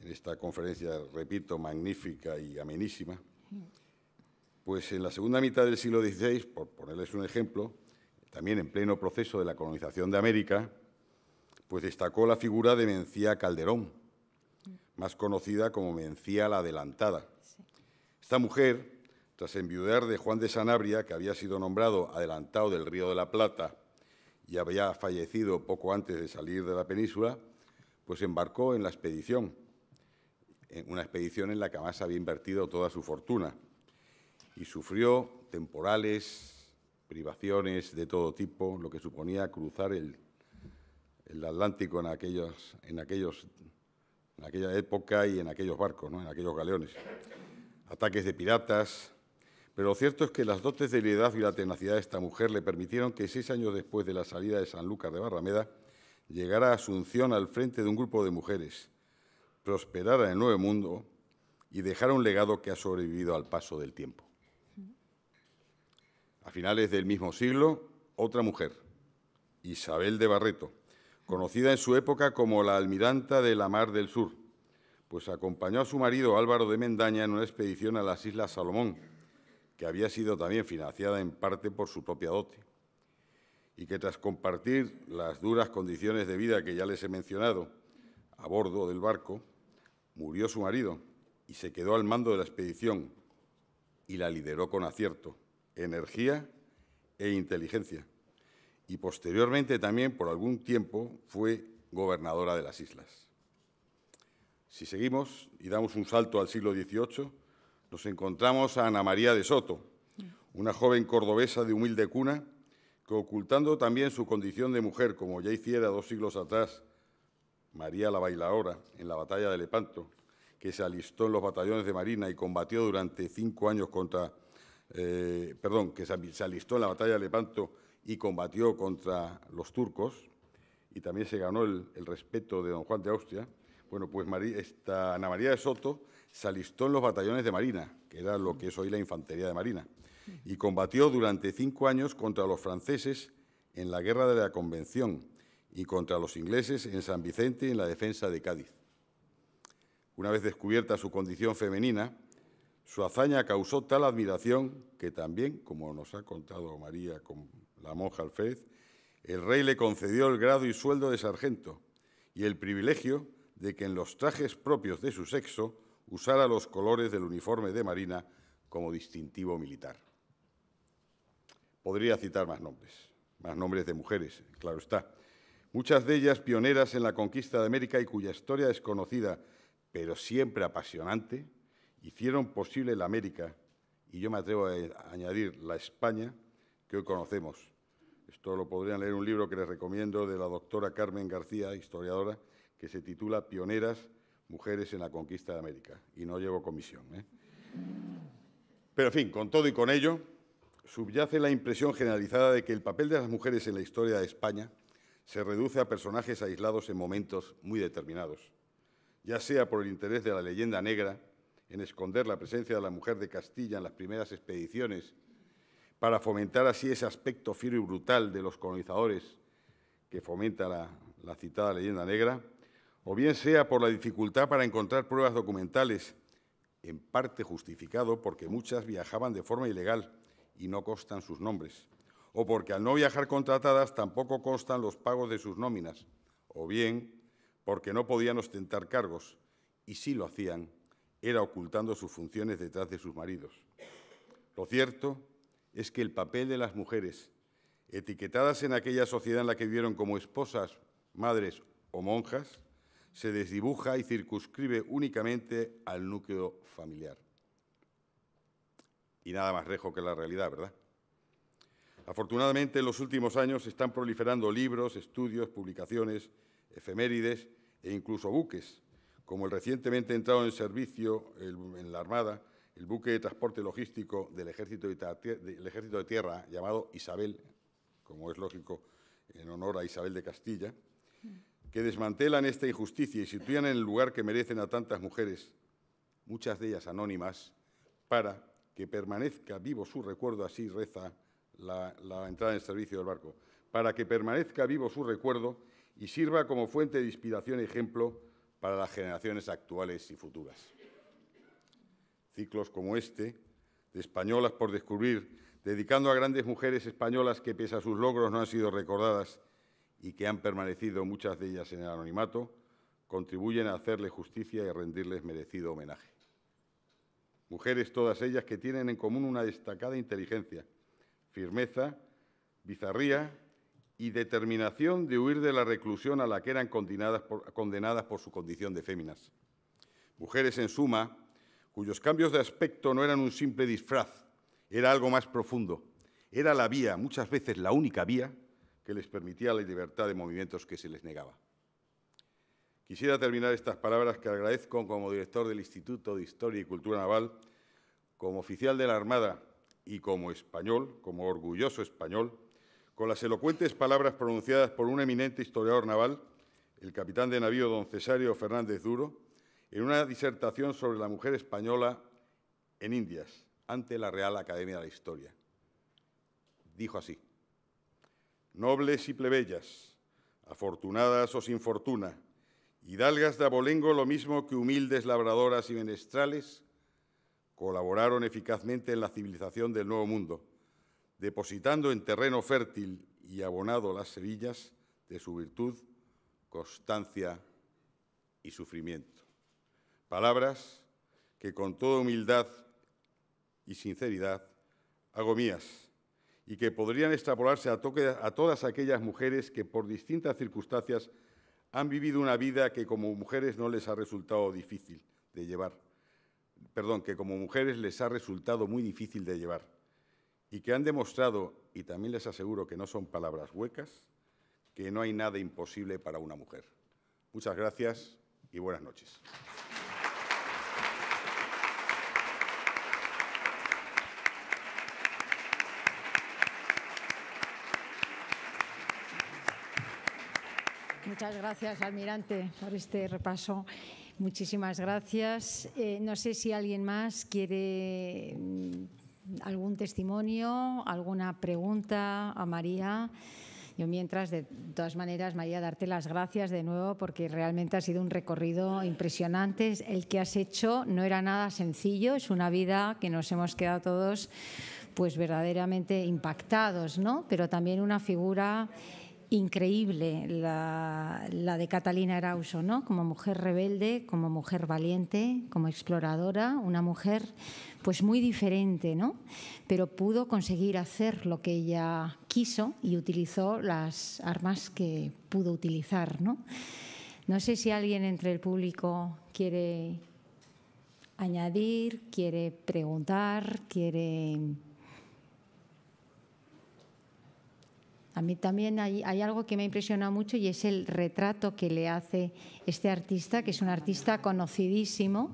en esta conferencia, repito, magnífica y amenísima, pues en la segunda mitad del siglo XVI, por ponerles un ejemplo, también en pleno proceso de la colonización de América, pues destacó la figura de Mencía Calderón, más conocida como Mencía la Adelantada, esta mujer, tras enviudar de Juan de Sanabria, que había sido nombrado adelantado del Río de la Plata y había fallecido poco antes de salir de la península, pues embarcó en la expedición, una expedición en la que más había invertido toda su fortuna y sufrió temporales, privaciones de todo tipo, lo que suponía cruzar el, Atlántico en aquellos, en aquellos en aquella época y en aquellos barcos, en aquellos galeones ataques de piratas, pero lo cierto es que las dotes de liderazgo y la tenacidad de esta mujer le permitieron que seis años después de la salida de San Lucas de Barrameda llegara a Asunción al frente de un grupo de mujeres, prosperara en el Nuevo Mundo y dejara un legado que ha sobrevivido al paso del tiempo. A finales del mismo siglo, otra mujer, Isabel de Barreto, conocida en su época como la almiranta de la Mar del Sur, pues acompañó a su marido Álvaro de Mendaña en una expedición a las Islas Salomón, que había sido también financiada en parte por su propia dote, y que tras compartir las duras condiciones de vida que ya les he mencionado a bordo del barco, murió su marido y se quedó al mando de la expedición y la lideró con acierto, energía e inteligencia, y posteriormente también por algún tiempo fue gobernadora de las islas. Si seguimos y damos un salto al siglo XVIII, nos encontramos a Ana María de Soto, una joven cordobesa de humilde cuna que ocultando también su condición de mujer, como ya hiciera dos siglos atrás María la Bailadora en la batalla de Lepanto, que se alistó en los batallones de Marina y combatió durante cinco años contra, eh, perdón, que se alistó en la batalla de Lepanto y combatió contra los turcos, y también se ganó el respeto de don Juan de Austria, bueno, pues María, esta Ana María de Soto se alistó en los batallones de Marina, que era lo que es hoy la Infantería de Marina, y combatió durante cinco años contra los franceses en la Guerra de la Convención y contra los ingleses en San Vicente en la defensa de Cádiz. Una vez descubierta su condición femenina, su hazaña causó tal admiración que también, como nos ha contado María con la monja Alfred, el rey le concedió el grado y sueldo de sargento y el privilegio de que en los trajes propios de su sexo usara los colores del uniforme de Marina como distintivo militar. Podría citar más nombres, más nombres de mujeres, claro está. Muchas de ellas pioneras en la conquista de América y cuya historia es conocida, pero siempre apasionante, hicieron posible la América y yo me atrevo a añadir la España que hoy conocemos. Esto lo podrían leer en un libro que les recomiendo de la doctora Carmen García, historiadora, que se titula Pioneras, Mujeres en la Conquista de América. Y no llevo comisión. ¿eh? Pero, en fin, con todo y con ello, subyace la impresión generalizada de que el papel de las mujeres en la historia de España se reduce a personajes aislados en momentos muy determinados, ya sea por el interés de la leyenda negra en esconder la presencia de la mujer de Castilla en las primeras expediciones, para fomentar así ese aspecto fiero y brutal de los colonizadores que fomenta la citada leyenda negra, o bien sea por la dificultad para encontrar pruebas documentales, en parte justificado porque muchas viajaban de forma ilegal y no constan sus nombres, o porque al no viajar contratadas tampoco constan los pagos de sus nóminas, o bien porque no podían ostentar cargos y si lo hacían era ocultando sus funciones detrás de sus maridos. Lo cierto es que el papel de las mujeres etiquetadas en aquella sociedad en la que vivieron como esposas, madres o monjas se desdibuja y circunscribe únicamente al núcleo familiar. Y nada más rejo que la realidad, ¿verdad? Afortunadamente, en los últimos años se están proliferando libros, estudios, publicaciones, efemérides e incluso buques, como el recientemente entrado en servicio en la Armada, el buque de transporte logístico del ejército de Tierra llamado Isabel, como es lógico, en honor a Isabel de Castilla, que desmantelan esta injusticia y sitúan en el lugar que merecen a tantas mujeres, muchas de ellas anónimas, para que permanezca vivo su recuerdo, así reza la, entrada en servicio del barco, para que permanezca vivo su recuerdo y sirva como fuente de inspiración y ejemplo para las generaciones actuales y futuras. Ciclos como este, de españolas por descubrir, dedicando a grandes mujeres españolas que pese a sus logros no han sido recordadas, y que han permanecido muchas de ellas en el anonimato, contribuyen a hacerles justicia y rendirles merecido homenaje. Mujeres todas ellas que tienen en común una destacada inteligencia, firmeza, bizarría y determinación de huir de la reclusión a la que eran condenadas por su condición de féminas. Mujeres, en suma, cuyos cambios de aspecto no eran un simple disfraz, era algo más profundo, era la vía, muchas veces la única vía, que les permitía la libertad de movimientos que se les negaba. Quisiera terminar estas palabras que agradezco como director del Instituto de Historia y Cultura Naval, como oficial de la Armada y como español, como orgulloso español, con las elocuentes palabras pronunciadas por un eminente historiador naval, el capitán de navío don Cesario Fernández Duro, en una disertación sobre la mujer española en Indias, ante la Real Academia de la Historia. Dijo así nobles y plebeyas, afortunadas o sin fortuna, hidalgas de abolengo lo mismo que humildes labradoras y menestrales, colaboraron eficazmente en la civilización del Nuevo Mundo, depositando en terreno fértil y abonado las semillas de su virtud, constancia y sufrimiento. Palabras que con toda humildad y sinceridad hago mías y que podrían extrapolarse a, a todas aquellas mujeres que por distintas circunstancias han vivido una vida que como mujeres no les ha resultado difícil de llevar, perdón, que como mujeres les ha resultado muy difícil de llevar y que han demostrado, y también les aseguro que no son palabras huecas, que no hay nada imposible para una mujer. Muchas gracias y buenas noches. Muchas gracias, almirante, por este repaso. Muchísimas gracias. Eh, no sé si alguien más quiere mm, algún testimonio, alguna pregunta a María. Yo mientras, de todas maneras, María, darte las gracias de nuevo porque realmente ha sido un recorrido impresionante. El que has hecho no era nada sencillo, es una vida que nos hemos quedado todos pues verdaderamente impactados, ¿no? Pero también una figura increíble la, de Catalina Arauso, ¿no? Como mujer rebelde, como mujer valiente, como exploradora, una mujer pues muy diferente, ¿no? Pero pudo conseguir hacer lo que ella quiso y utilizó las armas que pudo utilizar, ¿no? No sé si alguien entre el público quiere añadir, quiere preguntar, quiere A mí también hay, algo que me ha impresionado mucho y es el retrato que le hace este artista, que es un artista conocidísimo.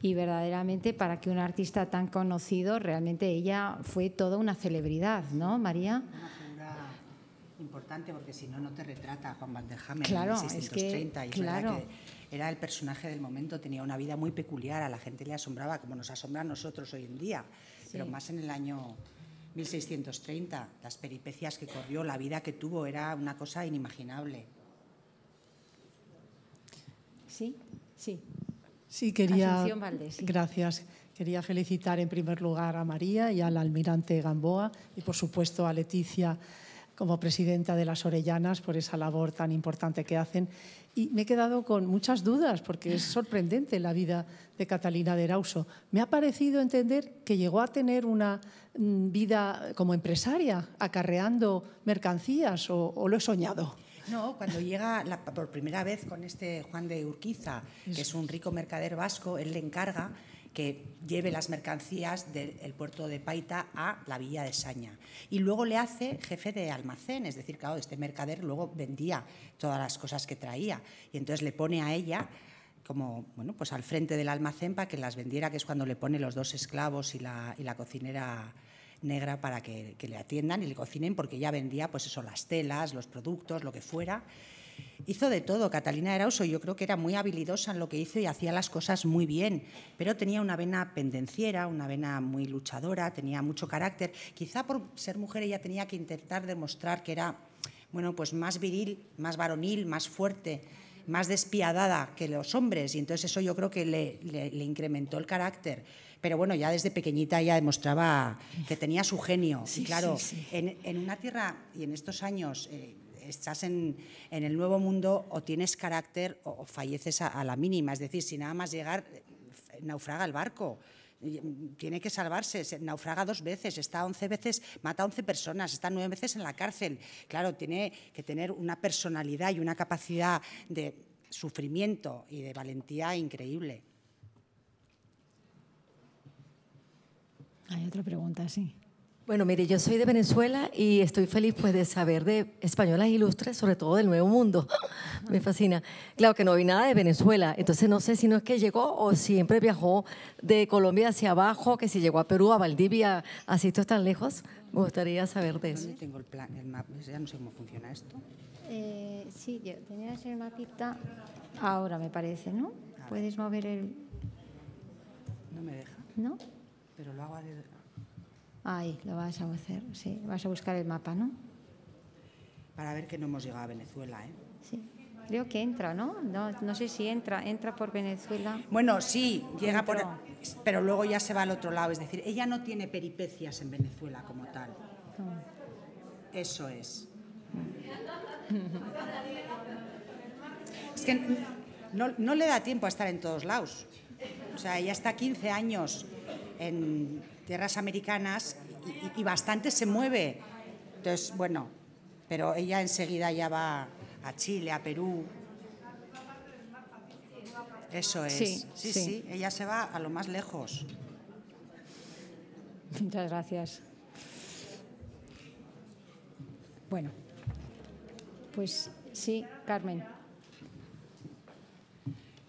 Y verdaderamente para que un artista tan conocido, realmente ella fue toda una celebridad, ¿no, María? importante porque si no, no te retrata Juan der claro, en 1630. claro. que era el personaje del momento, tenía una vida muy peculiar, a la gente le asombraba, como nos asombra a nosotros hoy en día, pero más en el año 1630. Las peripecias que corrió, la vida que tuvo, era una cosa inimaginable. Sí, sí. Sí, quería. Gracias. Quería felicitar en primer lugar a María y al almirante Gamboa y, por supuesto, a Leticia como presidenta de las Orellanas por esa labor tan importante que hacen. Y me he quedado con muchas dudas, porque es sorprendente la vida de Catalina de Erauso. Me ha parecido entender que llegó a tener una mm, vida como empresaria, acarreando mercancías, o, lo he soñado. No, cuando llega por primera vez con este Juan de Urquiza, que es un rico mercader vasco, él le encarga que lleve las mercancías del puerto de Paita a la villa de Saña. Y luego le hace jefe de almacén, es decir, claro, este mercader luego vendía todas las cosas que traía. Y entonces le pone a ella como bueno, pues al frente del almacén para que las vendiera, que es cuando le pone los dos esclavos y la, cocinera negra para que, le atiendan y le cocinen, porque ya vendía pues eso, las telas, los productos, lo que fuera hizo de todo. Catalina Erauso yo creo que era muy habilidosa en lo que hizo y hacía las cosas muy bien, pero tenía una vena pendenciera, una vena muy luchadora, tenía mucho carácter. Quizá por ser mujer ella tenía que intentar demostrar que era bueno, pues más viril, más varonil, más fuerte, más despiadada que los hombres y entonces eso yo creo que le, incrementó el carácter pero bueno, ya desde pequeñita ya demostraba que tenía su genio. y claro, En, una tierra y en estos años eh, estás en, el nuevo mundo o tienes carácter o, falleces a, la mínima. Es decir, si nada más llegar, eh, naufraga el barco. Mm, tiene que salvarse, se naufraga dos veces, está 11 veces, mata once 11 personas, está nueve veces en la cárcel. Claro, tiene que tener una personalidad y una capacidad de sufrimiento y de valentía increíble. Hay otra pregunta, sí. Bueno, mire, yo soy de Venezuela y estoy feliz pues de saber de españolas ilustres, sobre todo del Nuevo Mundo. Me fascina. Claro que no vi nada de Venezuela, entonces no sé si no es que llegó o siempre viajó de Colombia hacia abajo, que si llegó a Perú, a Valdivia, así todo tan lejos. Me gustaría saber de eso. tengo el plan, el mapa, ya no sé cómo funciona esto. Eh, sí, yo tenía el mapita ahora, me parece, ¿no? Ah. Puedes mover el... No me deja. ¿No? Pero lo hago... De... Ahí, lo vas a hacer, sí. Vas a buscar el mapa, ¿no? Para ver que no hemos llegado a Venezuela, ¿eh? Sí. Creo que entra, ¿no? No, sé si entra, entra por Venezuela. Bueno, sí, llega por... Pero luego ya se va al otro lado. Es decir, ella no tiene peripecias en Venezuela como tal. Eso es. Es que no, no le da tiempo a estar en todos lados. O sea, ella está 15 años en tierras americanas y, bastante se mueve. Entonces, bueno, pero ella enseguida ya va a Chile, a Perú. Eso es. sí, sí. sí. ella se va a lo más lejos. Muchas gracias. Bueno, pues sí, Carmen.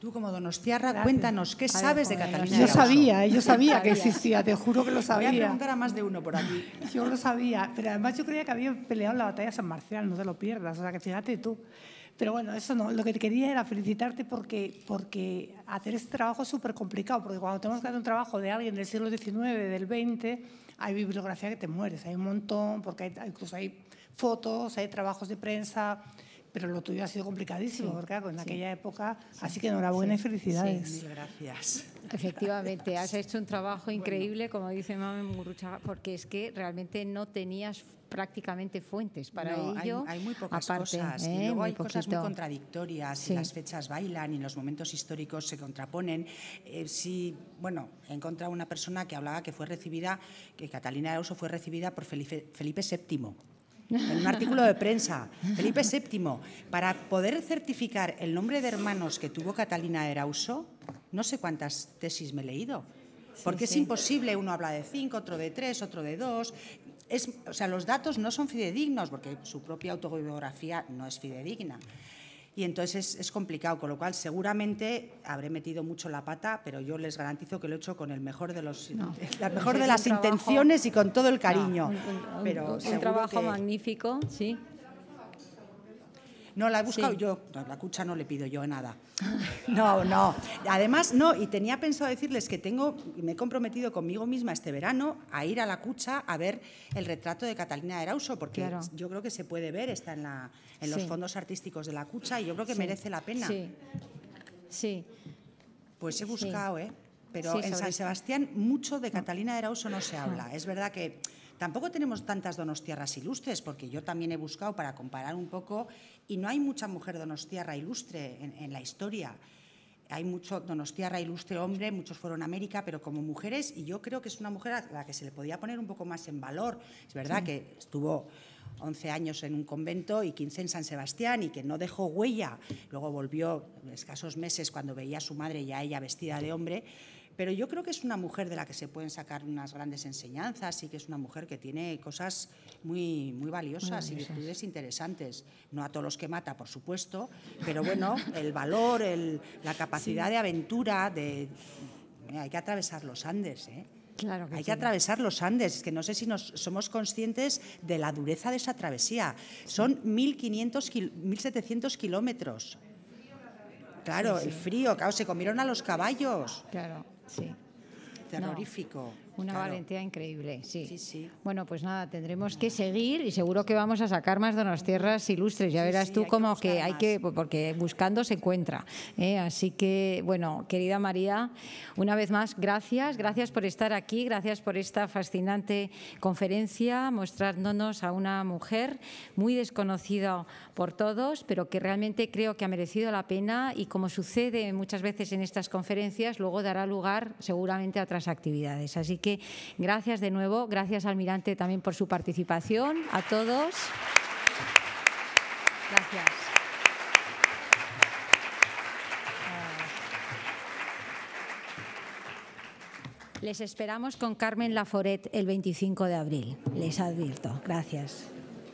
Tú como donostiarra, cuéntanos, ¿qué sabes de Catalina? Yo sabía, ¿eh? yo sabía que existía, te juro que lo sabía. Voy a preguntar a más de uno por aquí. Yo lo sabía, pero además yo creía que había peleado la batalla de San Marcial, no te lo pierdas, o sea que fíjate tú. Pero bueno, eso no, lo que quería era felicitarte porque, porque hacer este trabajo es súper complicado, porque cuando tenemos que hacer un trabajo de alguien del siglo XIX, del XX, hay bibliografía que te mueres, hay un montón, porque incluso hay fotos, hay trabajos de prensa, pero lo tuyo ha sido complicadísimo, porque en aquella época, así que enhorabuena y felicidades. gracias. Efectivamente, has hecho un trabajo increíble, como dice Mame Murucha, porque es que realmente no tenías prácticamente fuentes para ello. Hay, muy pocas cosas. y ¿eh? luego hay cosas muy contradictorias. Y las fechas bailan y los momentos históricos se contraponen. Eh, sí, bueno, he encontrado una persona que hablaba que fue recibida, que Catalina Arauso fue recibida por Felipe, Felipe VII en un artículo de prensa, Felipe VII, para poder certificar el nombre de hermanos que tuvo Catalina Erauso, no sé cuántas tesis me he leído. Porque es imposible, uno habla de cinco, otro de tres, otro de dos. o sea, los datos no son fidedignos, porque su propia autobiografía no es fidedigna y entonces es, complicado, con lo cual seguramente habré metido mucho la pata, pero yo les garantizo que lo he hecho con el mejor de los la mejor de las intenciones y con todo el cariño. un, trabajo magnífico, sí, no, la he buscado yo. la cucha no le pido yo nada. No, no. Además, no, y tenía pensado decirles que tengo, me he comprometido conmigo misma este verano a ir a la cucha a ver el retrato de Catalina de porque yo creo que se puede ver, está en, la, en los fondos artísticos de la cucha y yo creo que merece la pena. Sí. Sí. Pues he buscado, ¿eh? Pero en San Sebastián mucho de Catalina de no se habla. Ah. Es verdad que Tampoco tenemos tantas donostiarras ilustres, porque yo también he buscado para comparar un poco, y no hay mucha mujer donostiarra ilustre en, la historia. Hay mucho donostiarra ilustre hombre, muchos fueron a América, pero como mujeres, y yo creo que es una mujer a la que se le podía poner un poco más en valor. Es verdad que estuvo 11 años en un convento y 15 en San Sebastián y que no dejó huella. Luego volvió escasos meses cuando veía a su madre ya ella vestida de hombre, pero yo creo que es una mujer de la que se pueden sacar unas grandes enseñanzas y que es una mujer que tiene cosas muy, muy valiosas y virtudes interesantes. No a todos los que mata, por supuesto, pero bueno, el valor, la capacidad de aventura, de... Eh, hay que atravesar los Andes, ¿eh? Claro Hay que atravesar los Andes, que no sé si somos conscientes de la dureza de esa travesía. Son 1.700 kilómetros. Claro, el frío, claro, se comieron a los caballos. Claro. Sí. Terrorífico. Una valentía increíble, sí. Sí, Bueno, pues nada, tendremos que seguir y seguro que vamos a sacar más de las tierras ilustres. Ya verás tú como que, hay que, porque buscando se encuentra. ¿eh? Así que, bueno, querida María, una vez más, gracias. Gracias por estar aquí, gracias por esta fascinante conferencia, mostrándonos a una mujer muy desconocida por todos, pero que realmente creo que ha merecido la pena y como sucede muchas veces en estas conferencias, luego dará lugar seguramente a otras actividades. Así que gracias de nuevo, gracias almirante también por su participación, a todos. Gracias. Les esperamos con Carmen Laforet el 25 de abril, les advierto. Gracias.